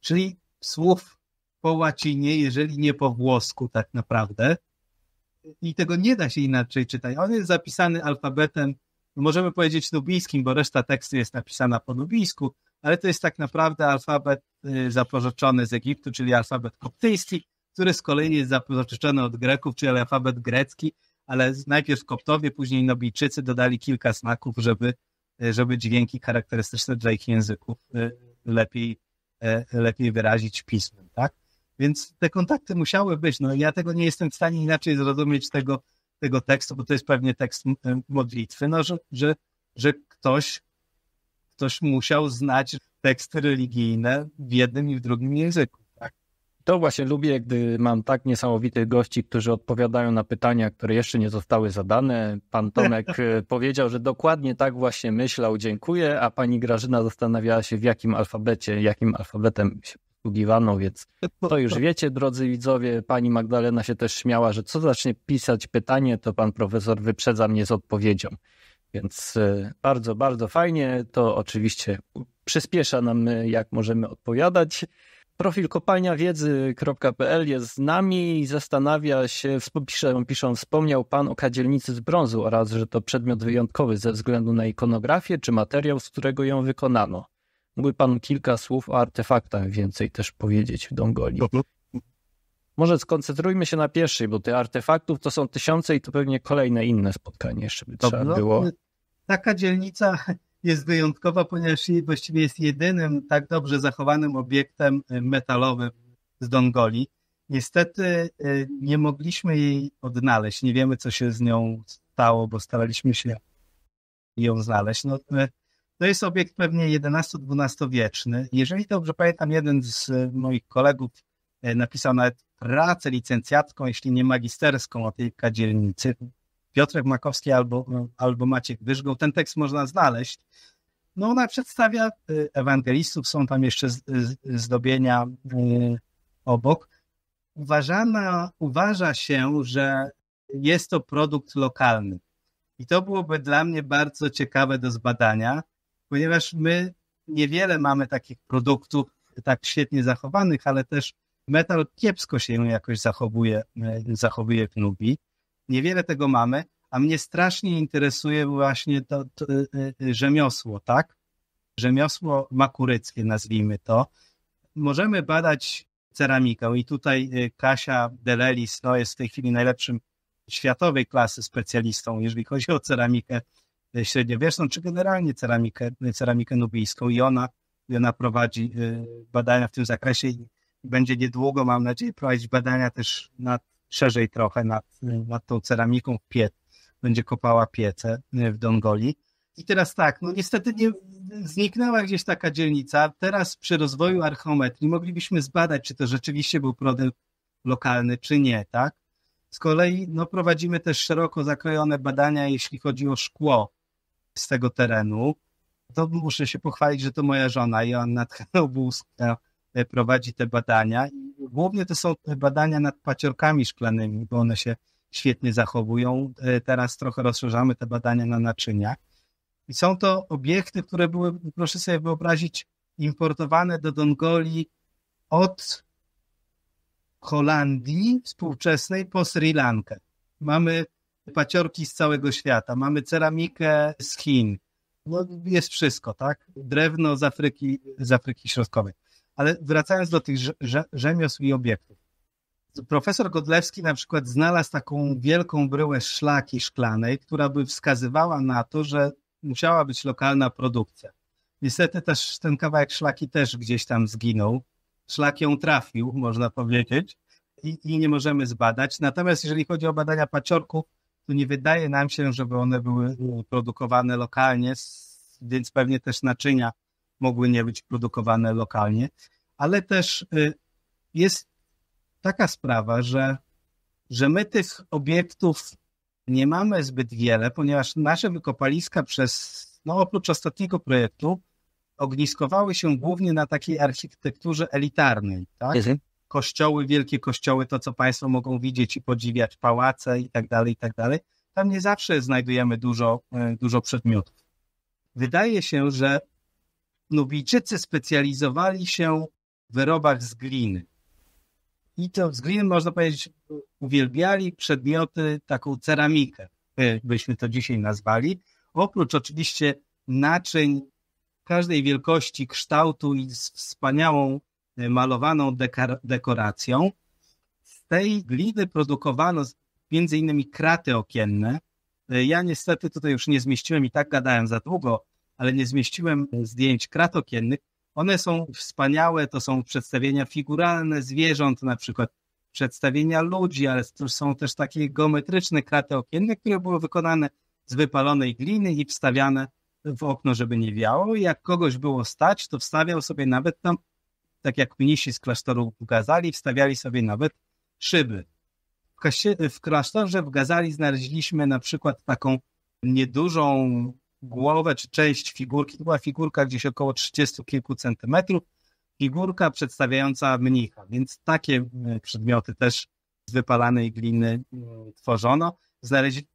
Czyli słów po łacinie, jeżeli nie po włosku tak naprawdę. I tego nie da się inaczej czytać. On jest zapisany alfabetem, możemy powiedzieć nubijskim, bo reszta tekstu jest napisana po nubijsku, ale to jest tak naprawdę alfabet y, zapożyczony z Egiptu, czyli alfabet koptyjski, który z kolei jest zapożyczony od Greków, czyli alfabet grecki, ale najpierw Koptowie, później Nobijczycy dodali kilka znaków, żeby, y, żeby dźwięki charakterystyczne dla ich języków y, lepiej E, lepiej wyrazić pismem, tak? Więc te kontakty musiały być. No ja tego nie jestem w stanie inaczej zrozumieć tego, tego tekstu, bo to jest pewnie tekst modlitwy, no, że, że, że ktoś, ktoś musiał znać teksty religijne w jednym i w drugim języku. To właśnie lubię, gdy mam tak niesamowitych gości, którzy odpowiadają na pytania, które jeszcze nie zostały zadane. Pan Tomek e, powiedział, że dokładnie tak właśnie myślał, dziękuję, a pani Grażyna zastanawiała się, w jakim alfabecie, jakim alfabetem się posługiwano, więc to już wiecie, drodzy widzowie. Pani Magdalena się też śmiała, że co zacznie pisać pytanie, to pan profesor wyprzedza mnie z odpowiedzią. Więc e, bardzo, bardzo fajnie. To oczywiście przyspiesza nam, e, jak możemy odpowiadać. Profil kopalniawiedzy.pl jest z nami i zastanawia się, piszą, wspomniał Pan o kadzielnicy z brązu oraz, że to przedmiot wyjątkowy ze względu na ikonografię czy materiał, z którego ją wykonano. Mógłby Pan kilka słów o artefaktach więcej też powiedzieć w Dongoli. Mhm. Może skoncentrujmy się na pierwszej, bo tych artefaktów to są tysiące i to pewnie kolejne inne spotkanie jeszcze by no, trzeba no, było. Taka y, dzielnica jest wyjątkowa, ponieważ właściwie jest jedynym tak dobrze zachowanym obiektem y, metalowym z Dongoli. Niestety y, nie mogliśmy jej odnaleźć. Nie wiemy, co się z nią stało, bo staraliśmy się ją znaleźć. No, y, to jest obiekt pewnie 11-12 wieczny. Jeżeli dobrze pamiętam, jeden z moich kolegów napisał nawet pracę licencjacką, jeśli nie magisterską o tej kadzielnicy. Piotrek Makowski albo, no, albo Maciek Wyżgą. Ten tekst można znaleźć. No ona przedstawia y, ewangelistów, są tam jeszcze zdobienia y, obok. Uważana, uważa się, że jest to produkt lokalny. I to byłoby dla mnie bardzo ciekawe do zbadania, ponieważ my niewiele mamy takich produktów tak świetnie zachowanych, ale też metal kiepsko się jakoś zachowuje, y, zachowuje w Nubii. Niewiele tego mamy, a mnie strasznie interesuje właśnie to, to y, y, y, rzemiosło, tak? Rzemiosło makuryckie, nazwijmy to. Możemy badać ceramikę i tutaj Kasia Delelis no, jest w tej chwili najlepszym światowej klasy specjalistą, jeżeli chodzi o ceramikę średniowieczną, czy generalnie ceramikę, ceramikę nubijską i ona, i ona prowadzi badania w tym zakresie i będzie niedługo, mam nadzieję, prowadzić badania też nad szerzej trochę nad, nad tą ceramiką piec, będzie kopała piece e, w Dongoli I teraz tak, no niestety nie, zniknęła gdzieś taka dzielnica. Teraz przy rozwoju archeometrii moglibyśmy zbadać, czy to rzeczywiście był produkt lokalny, czy nie, tak? Z kolei no, prowadzimy też szeroko zakrojone badania, jeśli chodzi o szkło z tego terenu. To muszę się pochwalić, że to moja żona, Joanna Tchanowbuska, E, prowadzi te badania. Głównie to są badania nad paciorkami szklanymi, bo one się świetnie zachowują. E, teraz trochę rozszerzamy te badania na naczynia. I są to obiekty, które były, proszę sobie wyobrazić, importowane do Dongolii od Holandii współczesnej po Sri Lankę. Mamy paciorki z całego świata, mamy ceramikę z Chin. No, jest wszystko, tak? Drewno z Afryki, z Afryki Środkowej. Ale wracając do tych rzemiosł i obiektów. Profesor Godlewski na przykład znalazł taką wielką bryłę szlaki szklanej, która by wskazywała na to, że musiała być lokalna produkcja. Niestety też ten kawałek szlaki też gdzieś tam zginął. Szlak ją trafił, można powiedzieć, i, i nie możemy zbadać. Natomiast jeżeli chodzi o badania paciorku, to nie wydaje nam się, żeby one były produkowane lokalnie, więc pewnie też naczynia mogły nie być produkowane lokalnie, ale też y, jest taka sprawa, że, że my tych obiektów nie mamy zbyt wiele, ponieważ nasze wykopaliska przez, no oprócz ostatniego projektu, ogniskowały się głównie na takiej architekturze elitarnej, tak? Mhm. Kościoły, wielkie kościoły, to co Państwo mogą widzieć i podziwiać, pałace i tak dalej, i tak dalej. Tam nie zawsze znajdujemy dużo, y, dużo przedmiotów. Wydaje się, że Nubijczycy specjalizowali się w wyrobach z gliny. I to z gliny, można powiedzieć, uwielbiali przedmioty, taką ceramikę, e, byśmy to dzisiaj nazwali. Oprócz oczywiście naczyń każdej wielkości, kształtu i z wspaniałą e, malowaną dekoracją. Z tej gliny produkowano między innymi kraty okienne. E, ja niestety tutaj już nie zmieściłem i tak gadałem za długo, ale nie zmieściłem zdjęć krat okiennych. One są wspaniałe, to są przedstawienia figuralne zwierząt, na przykład przedstawienia ludzi, ale są też takie geometryczne kraty okienne, które były wykonane z wypalonej gliny i wstawiane w okno, żeby nie wiało. Jak kogoś było stać, to wstawiał sobie nawet tam, tak jak mnisi z klasztoru w Gazali, wstawiali sobie nawet szyby. W, klasztorze w Gazali znaleźliśmy na przykład taką niedużą głowę czy część figurki. To była figurka gdzieś około 30 kilku centymetrów. Figurka przedstawiająca mnicha, więc takie e, przedmioty też z wypalanej gliny mm, tworzono. Znaleźli,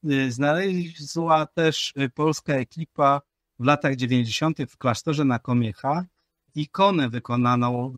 e, też e, polska ekipa w latach 90. w klasztorze na Komiecha ikonę wykonaną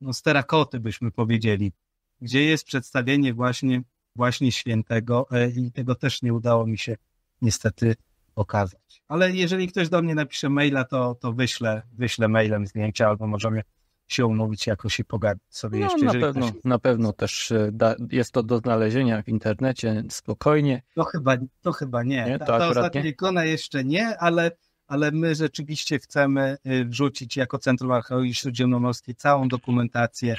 no, z terakoty, byśmy powiedzieli, gdzie jest przedstawienie właśnie, właśnie świętego i tego też nie udało mi się niestety pokazać. Ale jeżeli ktoś do mnie napisze maila, to, to wyślę, wyślę mailem zdjęcia albo możemy się umówić jakoś i pogadać sobie no, jeszcze. Na pewno, ktoś... na pewno też y, da, jest to do znalezienia w internecie, spokojnie. To chyba, to chyba nie. nie to ta, ta ostatnia nie? ikona jeszcze nie, ale, ale my rzeczywiście chcemy y, wrzucić jako Centrum Archeologii Śródziemnomorskiej całą dokumentację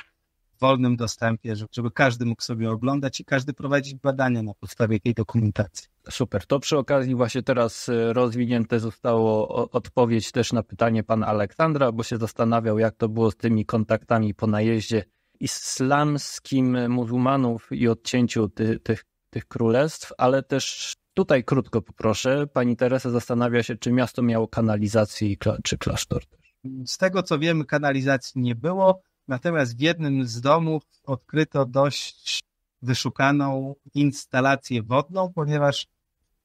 w wolnym dostępie, żeby każdy mógł sobie oglądać i każdy prowadzić badania na podstawie tej dokumentacji. Super. To przy okazji właśnie teraz y, rozwinięte zostało odpowiedź też na pytanie pana Aleksandra, bo się zastanawiał, jak to było z tymi kontaktami po najeździe islamskim muzułmanów i odcięciu ty, tych, tych królestw, ale też tutaj krótko poproszę. Pani Teresa zastanawia się, czy miasto miało kanalizację kla czy klasztor. Też. Z tego co wiem, kanalizacji nie było, natomiast w jednym z domów odkryto dość wyszukaną instalację wodną, ponieważ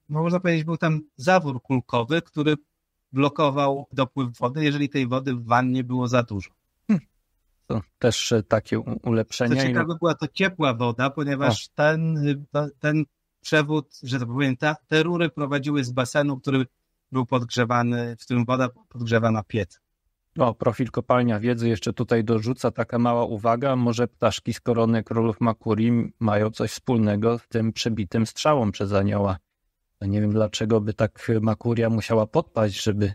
można powiedzieć, był tam zawór kulkowy, który blokował dopływ wody, jeżeli tej wody w wannie było za dużo. Hmm. To też e, takie ulepszenie. Co ciekawe, była to ciepła woda, ponieważ ten, ten przewód, że to tak powiem, ta, te rury prowadziły z basenu, który był podgrzewany, w którym woda podgrzewana piec. No, profil kopalnia wiedzy jeszcze tutaj dorzuca taka mała uwaga. Może ptaszki z korony królów Makuri mają coś wspólnego z tym przebitym strzałą przez anioła. No nie wiem, dlaczego by tak Makuria musiała podpaść, żeby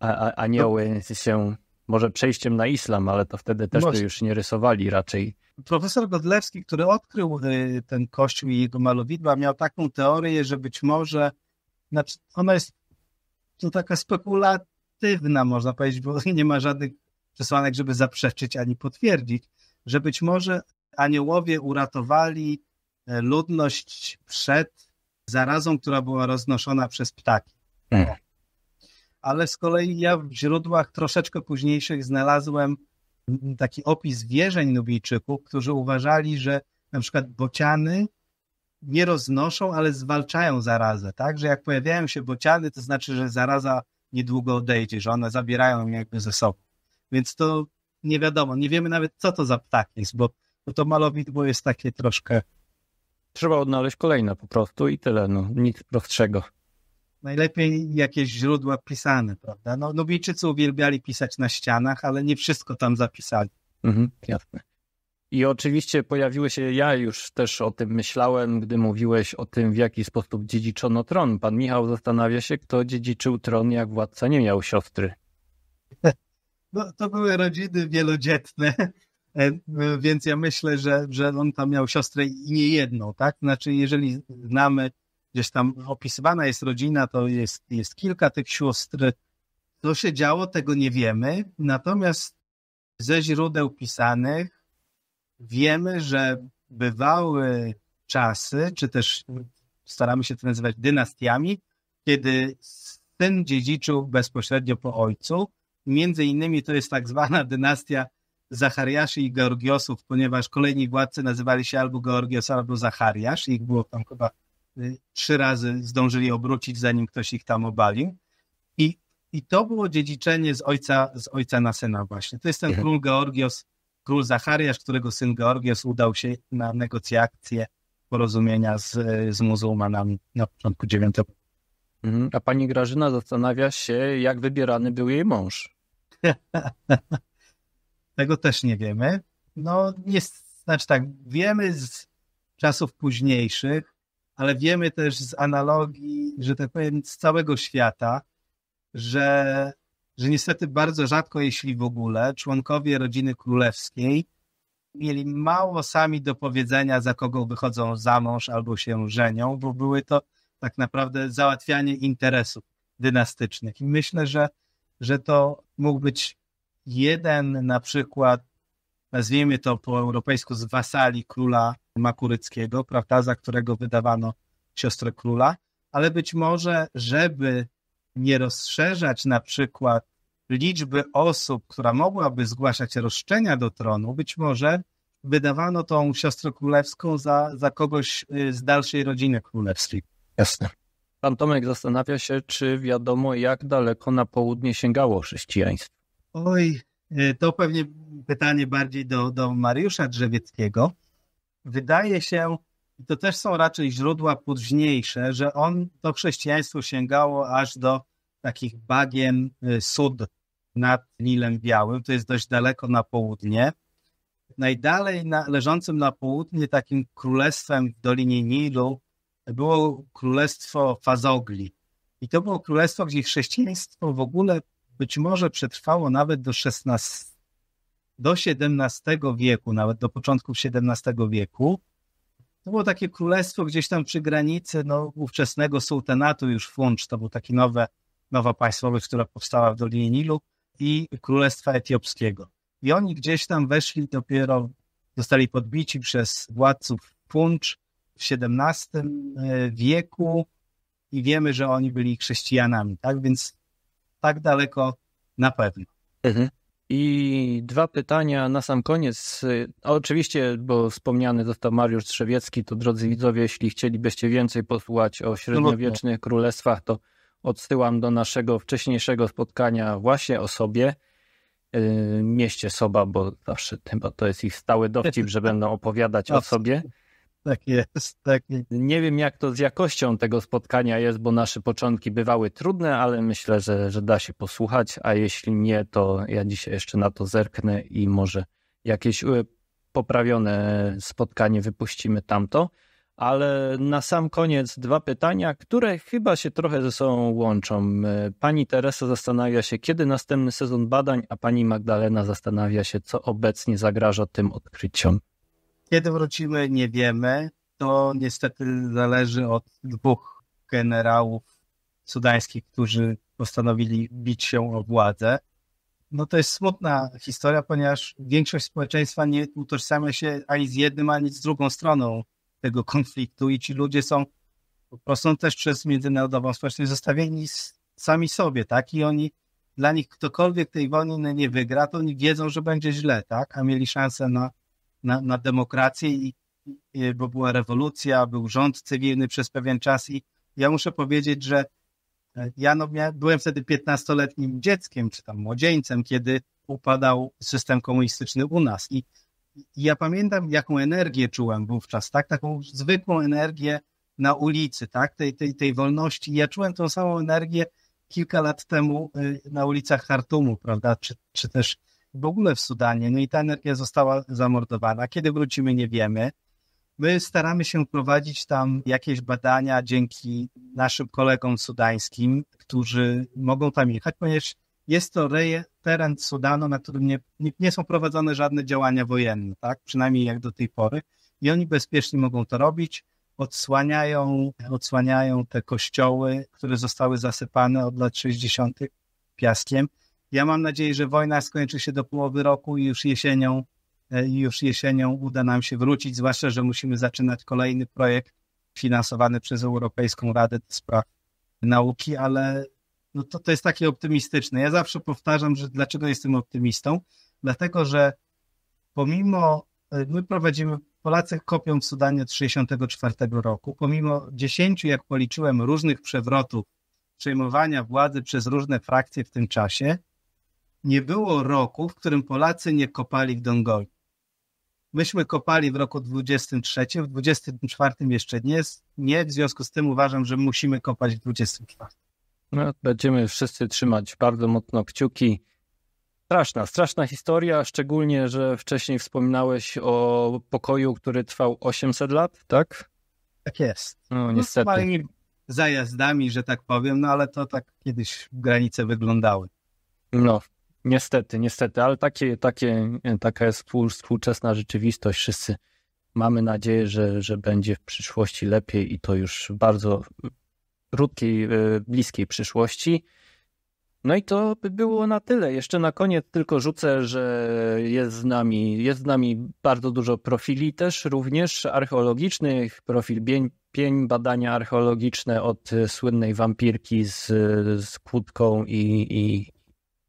a, a, anioły się może przejściem na islam, ale to wtedy też by już nie rysowali raczej. Profesor Godlewski, który odkrył y, ten kościół i jego malowidła, miał taką teorię, że być może, znaczy ona jest to taka spekulatywna, można powiedzieć, bo nie ma żadnych przesłanek, żeby zaprzeczyć ani potwierdzić, że być może aniołowie uratowali e, ludność przed zarazą, która była roznoszona przez ptaki. Hmm. Ale z kolei ja w źródłach troszeczkę późniejszych znalazłem taki opis wierzeń Nubijczyków, którzy uważali, że na przykład bociany nie roznoszą, ale zwalczają zarazę, tak? Że jak pojawiają się bociany, to znaczy, że zaraza niedługo odejdzie, że one zabierają ją jakby ze sobą. Więc to nie wiadomo, nie wiemy nawet co to za ptak jest, bo, bo to malowidło jest takie troszkę trzeba odnaleźć kolejne po prostu i tyle, no, nic prostszego. Najlepiej jakieś źródła pisane, prawda? No, Nubijczycy uwielbiali pisać na ścianach, ale nie wszystko tam zapisali. Mhm, jasne. I oczywiście pojawiły się, ja już też o tym myślałem, gdy mówiłeś o tym, w jaki sposób dziedziczono tron. Pan Michał zastanawia się, kto dziedziczył tron, jak władca nie miał siostry. No, to były rodziny wielodzietne, E, e, więc ja myślę, że, że on tam miał siostrę i nie jedną, tak? Znaczy, jeżeli znamy, gdzieś tam opisywana jest rodzina, to jest, jest kilka tych sióstr. Co się działo, tego nie wiemy. Natomiast ze źródeł pisanych wiemy, że bywały czasy, czy też staramy się to nazywać dynastiami, kiedy syn dziedziczył bezpośrednio po ojcu. Między innymi to jest tak zwana dynastia Zachariaszy i Georgiosów, ponieważ kolejni władcy nazywali się albo Georgios, albo Zachariasz. Ich było tam chyba y, trzy razy zdążyli obrócić, zanim ktoś ich tam obalił. I, i to było dziedziczenie z ojca, z ojca na syna właśnie. To jest ten mhm. król Georgios, król Zachariasz, którego syn Georgios udał się na negocjacje porozumienia z, z muzułmanami na początku IX. Mhm. A pani Grażyna zastanawia się, jak wybierany był jej mąż. Tego też nie wiemy. No, nie, znaczy tak, wiemy z czasów późniejszych, ale wiemy też z analogii, że tak powiem, z całego świata, że, że niestety bardzo rzadko, jeśli w ogóle, członkowie rodziny królewskiej mieli mało sami do powiedzenia, za kogo wychodzą za mąż albo się żenią, bo były to tak naprawdę załatwianie interesów dynastycznych. I myślę, że, że to mógł być jeden na przykład, nazwijmy to po europejsku, z wasali króla Makuryckiego, prawda, za którego wydawano siostrę króla, ale być może, żeby nie rozszerzać na przykład liczby osób, która mogłaby zgłaszać roszczenia do tronu, być może wydawano tą siostrę królewską za, za kogoś y, z dalszej rodziny królewskiej. Jasne. Pan Tomek zastanawia się, czy wiadomo, jak daleko na południe sięgało chrześcijaństwo. Oj, y, to pewnie pytanie bardziej do, do Mariusza Drzewieckiego. Wydaje się, i to też są raczej źródła późniejsze, że on to chrześcijaństwo sięgało aż do takich bagien y, sud nad Nilem Białym, to jest dość daleko na południe. Najdalej na, leżącym na południe takim królestwem w Dolinie Nilu było królestwo Fazogli. I to było królestwo, gdzie chrześcijaństwo w ogóle być może przetrwało nawet do 16, do XVII wieku, nawet do początków XVII wieku. To było takie królestwo gdzieś tam przy granicy no, ówczesnego sułtanatu już włącz, to był taki nowe, nowa państwowość, która powstała w Dolinie Nilu i Królestwa Etiopskiego. I oni gdzieś tam weszli dopiero, zostali podbici przez władców Puncz w XVII e, wieku i wiemy, że oni byli chrześcijanami, tak? Więc tak daleko na pewno. Mhm. I dwa pytania na sam koniec. Oczywiście, bo wspomniany został Mariusz Trzewiecki, to drodzy widzowie, jeśli chcielibyście więcej posłuchać o no średniowiecznych królestwach, to odsyłam do naszego wcześniejszego spotkania właśnie o sobie, y, mieście Soba, bo zawsze chyba to jest ich stały dowcip, że będą opowiadać o sobie. Tak jest, tak. Nie wiem, jak to z jakością tego spotkania jest, bo nasze początki bywały trudne, ale myślę, że, że da się posłuchać, a jeśli nie, to ja dzisiaj jeszcze na to zerknę i może jakieś y, poprawione spotkanie wypuścimy tamto. Ale na sam koniec dwa pytania, które chyba się trochę ze sobą łączą. Y, pani Teresa zastanawia się, kiedy następny sezon badań, a pani Magdalena zastanawia się, co obecnie zagraża tym odkryciom. Kiedy wrócimy, nie wiemy. To niestety zależy od dwóch generałów sudańskich, którzy postanowili bić się o władzę. No to jest smutna historia, ponieważ większość społeczeństwa nie utożsamia się ani z jednym, ani z drugą stroną tego konfliktu i ci ludzie są po prostu też przez międzynarodową społeczność zostawieni sami sobie, tak? I oni, dla nich ktokolwiek tej wojny nie wygra, to oni wiedzą, że będzie źle, tak? A mieli szansę na na, na demokrację, i, i, bo była rewolucja, był rząd cywilny przez pewien czas i ja muszę powiedzieć, że e, ja no, miałem, byłem wtedy 15-letnim dzieckiem, czy tam młodzieńcem, kiedy upadał system komunistyczny u nas i ja pamiętam, jaką energię czułem wówczas, tak? Taką zwykłą energię na ulicy, tak? Tej, tej, tej wolności. Ja czułem tą samą energię kilka lat temu y, na ulicach Hartumu, prawda? Czy, czy też w ogóle w Sudanie, no i ta energia została zamordowana. Kiedy wrócimy, nie wiemy. My staramy się prowadzić tam jakieś badania dzięki naszym kolegom sudańskim, którzy mogą tam jechać, ponieważ jest to teren Sudanu, na którym nie, nie, są prowadzone żadne działania wojenne, tak? przynajmniej jak do tej pory. I oni bezpiecznie mogą to robić. Odsłaniają, odsłaniają te kościoły, które zostały zasypane od lat 60. piaskiem ja mam nadzieję, że wojna skończy się do połowy roku i już jesienią, e, już jesienią uda nam się wrócić, zwłaszcza, że musimy zaczynać kolejny projekt finansowany przez Europejską Radę do Spraw Nauki, ale no to, to jest takie optymistyczne. Ja zawsze powtarzam, że dlaczego jestem optymistą? Dlatego, że pomimo, e, my prowadzimy, Polacy kopią w Sudanie od 1964 roku, pomimo dziesięciu, jak policzyłem, różnych przewrotów, przejmowania władzy przez różne frakcje w tym czasie, nie było roku, w którym Polacy nie kopali w Dongoli. Myśmy kopali w roku 23, w 24 jeszcze nie, nie, w związku z tym uważam, że musimy kopać w 24. No, będziemy wszyscy trzymać bardzo mocno kciuki. Straszna, straszna historia, szczególnie, że wcześniej wspominałeś o pokoju, który trwał 800 lat, tak? Tak jest. No, no niestety. No, z zajazdami, że tak powiem, no ale to tak kiedyś granice wyglądały. No, Niestety, niestety, ale takie, takie, e, taka jest współczesna rzeczywistość. Wszyscy mamy nadzieję, że, że będzie w przyszłości lepiej i to już bardzo krótkiej, e, bliskiej przyszłości. No i to by było na tyle. Jeszcze na koniec tylko rzucę, że jest z nami, jest z nami bardzo dużo profili też, również archeologicznych. Profil Pień, pień badania archeologiczne od e, słynnej wampirki z, z kłódką i, i,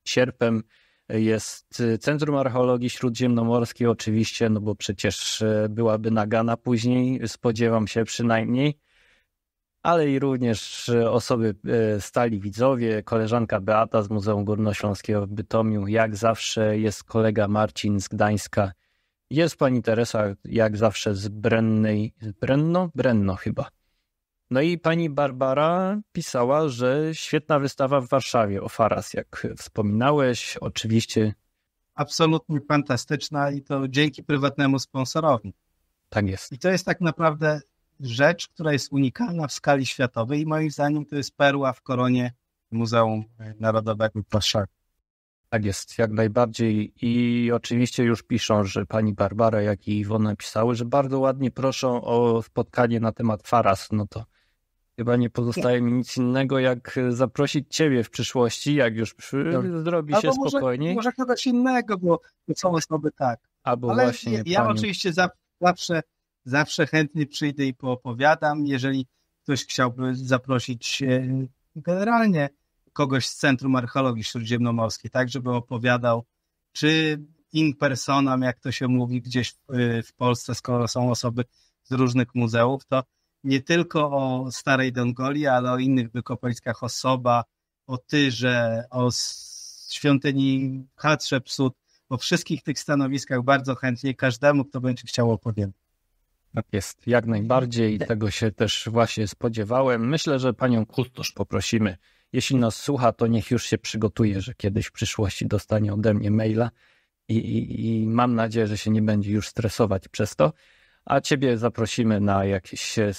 sierpem jest Centrum Archeologii Śródziemnomorskiej, oczywiście, no bo przecież e, byłaby nagana później, spodziewam się przynajmniej, ale i również e, osoby e, stali widzowie, koleżanka Beata z Muzeum Górnośląskiego w Bytomiu, jak zawsze jest kolega Marcin z Gdańska, jest pani Teresa, jak zawsze z Brennej, z Brenno? Brenno chyba no i pani Barbara pisała, że świetna wystawa w Warszawie o Faras, jak wspominałeś, oczywiście. Absolutnie fantastyczna i to dzięki prywatnemu sponsorowi. Tak jest. I to jest tak naprawdę rzecz, która jest unikalna w skali światowej i moim zdaniem to jest perła w koronie Muzeum Narodowego w Warszawie. Tak jest, jak najbardziej. I oczywiście już piszą, że pani Barbara, jak i Iwona pisały, że bardzo ładnie proszą o spotkanie na temat Faras. No to Chyba nie pozostaje mi nic innego, jak e, zaprosić Ciebie w przyszłości, jak już przy... zrobi się może, spokojniej. Może kogoś innego, bo są osoby tak. Albo Ale właśnie. Ja, oczywiście za, zawsze, zawsze chętnie przyjdę i poopowiadam. Jeżeli ktoś chciałby zaprosić e, generalnie kogoś z Centrum Archeologii Śródziemnomorskiej, tak, żeby opowiadał, czy in personam, jak to się mówi gdzieś w, e, w Polsce, skoro są osoby z różnych muzeów, to nie tylko o Starej Dongolii, ale o innych wykopaliskach Osoba, o Tyrze, o świątyni Hatshepsut, o wszystkich tych stanowiskach bardzo chętnie każdemu, kto będzie chciał opowiem. Tak jest, jak najbardziej i tego się też właśnie spodziewałem. Myślę, że panią kustosz poprosimy. Jeśli nas słucha, to niech już się przygotuje, że kiedyś w przyszłości dostanie ode mnie maila i, i, i mam nadzieję, że się nie będzie już stresować przez to. A ciebie zaprosimy na jakieś e,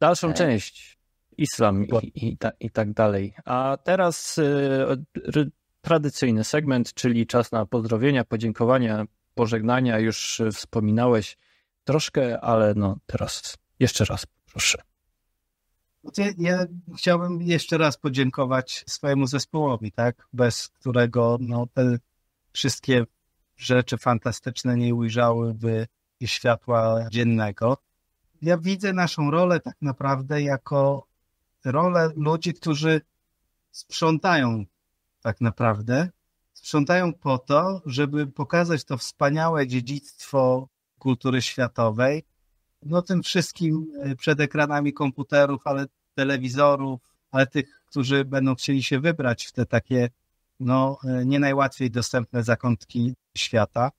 dalszą część, islam i, i, ta, i, tak dalej. A teraz y, tradycyjny segment, czyli czas na pozdrowienia, podziękowania, pożegnania. Już y, wspominałeś troszkę, ale no teraz jeszcze raz proszę. No ja, ja chciałbym jeszcze raz podziękować swojemu zespołowi, tak? Bez którego no, te wszystkie rzeczy fantastyczne nie ujrzałyby światła dziennego ja widzę naszą rolę tak naprawdę jako rolę ludzi, którzy sprzątają tak naprawdę. Sprzątają po to, żeby pokazać to wspaniałe dziedzictwo kultury światowej. No tym wszystkim e, przed ekranami komputerów, ale telewizorów, ale tych, którzy będą chcieli się wybrać w te takie no, e, nie najłatwiej dostępne zakątki świata.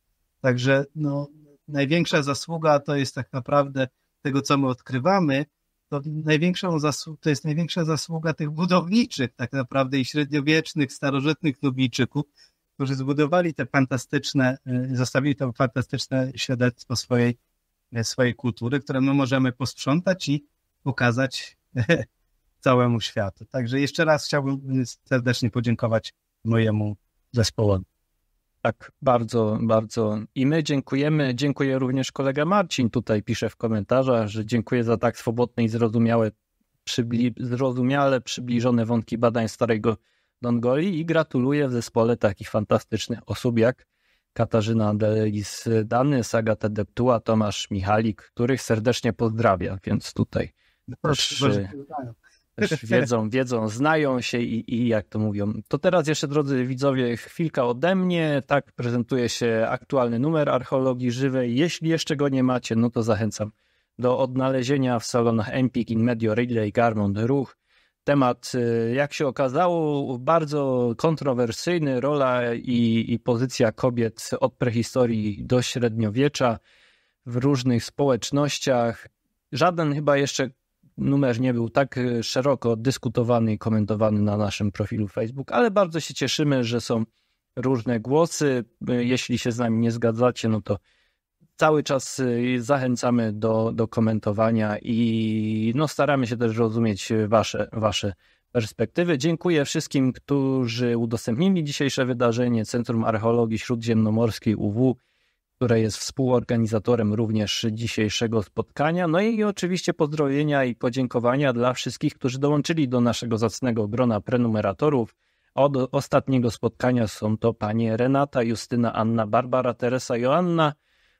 Także no, największa zasługa to jest tak naprawdę tego, co my odkrywamy, to, największą to jest największa zasługa tych budowniczych, tak naprawdę i średniowiecznych, starożytnych Nubijczyków, którzy zbudowali te fantastyczne, y, zostawili to fantastyczne świadectwo swojej, y, swojej kultury, które my możemy posprzątać i pokazać całemu światu. Także jeszcze raz chciałbym serdecznie podziękować mojemu zespołowi. Tak, bardzo, bardzo. I my dziękujemy. Dziękuję również kolega Marcin tutaj pisze w komentarzach, że dziękuję za tak swobodne i zrozumiałe, przybli zrozumiale przybliżone wątki badań starego Dongoli i gratuluję w zespole takich fantastycznych osób jak Katarzyna Delis Dany, Sagata Deptua, Tomasz Michalik, których serdecznie pozdrawiam, więc tutaj proszę, też, proszę. E, też wiedzą, wiedzą, znają się i, i jak to mówią. To teraz jeszcze, drodzy widzowie, chwilka ode mnie. Tak prezentuje się aktualny numer archeologii żywej. Jeśli jeszcze go nie macie, no to zachęcam do odnalezienia w salonach Empik, In Medio, Ridley, Garmont, Ruch. Temat, y, jak się okazało, bardzo kontrowersyjny. Rola i, i pozycja kobiet od prehistorii do średniowiecza w różnych społecznościach. Żaden chyba jeszcze numer nie był tak y, szeroko dyskutowany i komentowany na naszym profilu Facebook, ale bardzo się cieszymy, że są różne głosy. Y, jeśli się z nami nie zgadzacie, no to cały czas y, zachęcamy do, do komentowania i no staramy się też rozumieć wasze, wasze perspektywy. Dziękuję wszystkim, którzy udostępnili dzisiejsze wydarzenie Centrum Archeologii Śródziemnomorskiej UW które jest współorganizatorem również dzisiejszego spotkania. No i oczywiście pozdrowienia i podziękowania dla wszystkich, którzy dołączyli do naszego zacnego grona prenumeratorów. Od ostatniego spotkania są to panie Renata, Justyna, Anna, Barbara, Teresa, Joanna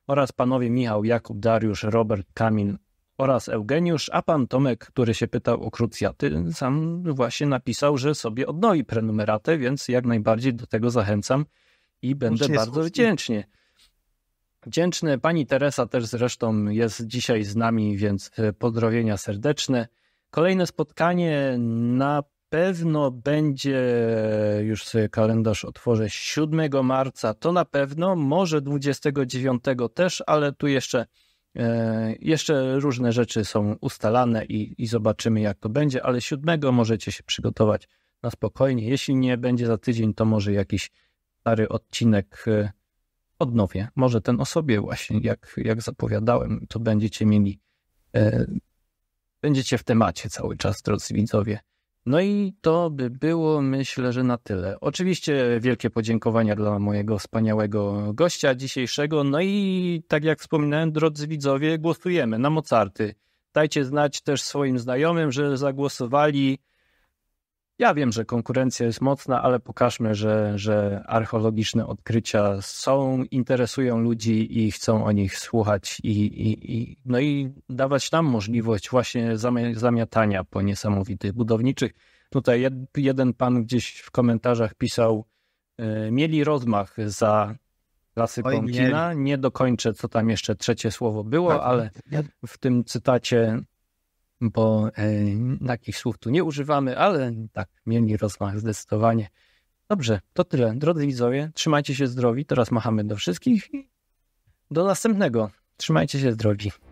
oraz panowie Michał, Jakub, Dariusz, Robert, Kamil oraz Eugeniusz, a pan Tomek, który się pytał o krucjaty, sam właśnie napisał, że sobie odnowi prenumeratę, więc jak najbardziej do tego zachęcam i będę bardzo słusznie. wdzięczny wdzięczny. Pani Teresa też zresztą jest dzisiaj z nami, więc e, pozdrowienia serdeczne. Kolejne spotkanie na pewno będzie, e, już sobie kalendarz otworzę, 7 marca, to na pewno, może 29 też, ale tu jeszcze, e, jeszcze różne rzeczy są ustalane i, i zobaczymy jak to będzie, ale 7 możecie się przygotować na spokojnie. Jeśli nie będzie za tydzień, to może jakiś stary odcinek odnowię. Może ten o sobie właśnie, jak, jak zapowiadałem, to będziecie mieli, e, będziecie w temacie cały czas, drodzy widzowie. No i to by było, myślę, że na tyle. Oczywiście wielkie podziękowania dla mojego wspaniałego gościa dzisiejszego. No i tak jak wspominałem, drodzy widzowie, głosujemy na Mozarty. Dajcie znać też swoim znajomym, że zagłosowali. Ja wiem, że konkurencja jest mocna, ale pokażmy, że, że archeologiczne odkrycia są, interesują ludzi i chcą o nich słuchać i, i, i no i dawać nam możliwość właśnie zamiatania po niesamowitych budowniczych. Tutaj jeden pan gdzieś w komentarzach pisał, e, mieli rozmach za klasy pomkina. Nie dokończę, co tam jeszcze trzecie słowo było, tak, ale w tym cytacie bo e, takich słów tu nie używamy, ale tak, mieli rozmach zdecydowanie. Dobrze, to tyle. Drodzy widzowie, trzymajcie się zdrowi. Teraz machamy do wszystkich i do następnego. Trzymajcie się zdrowi.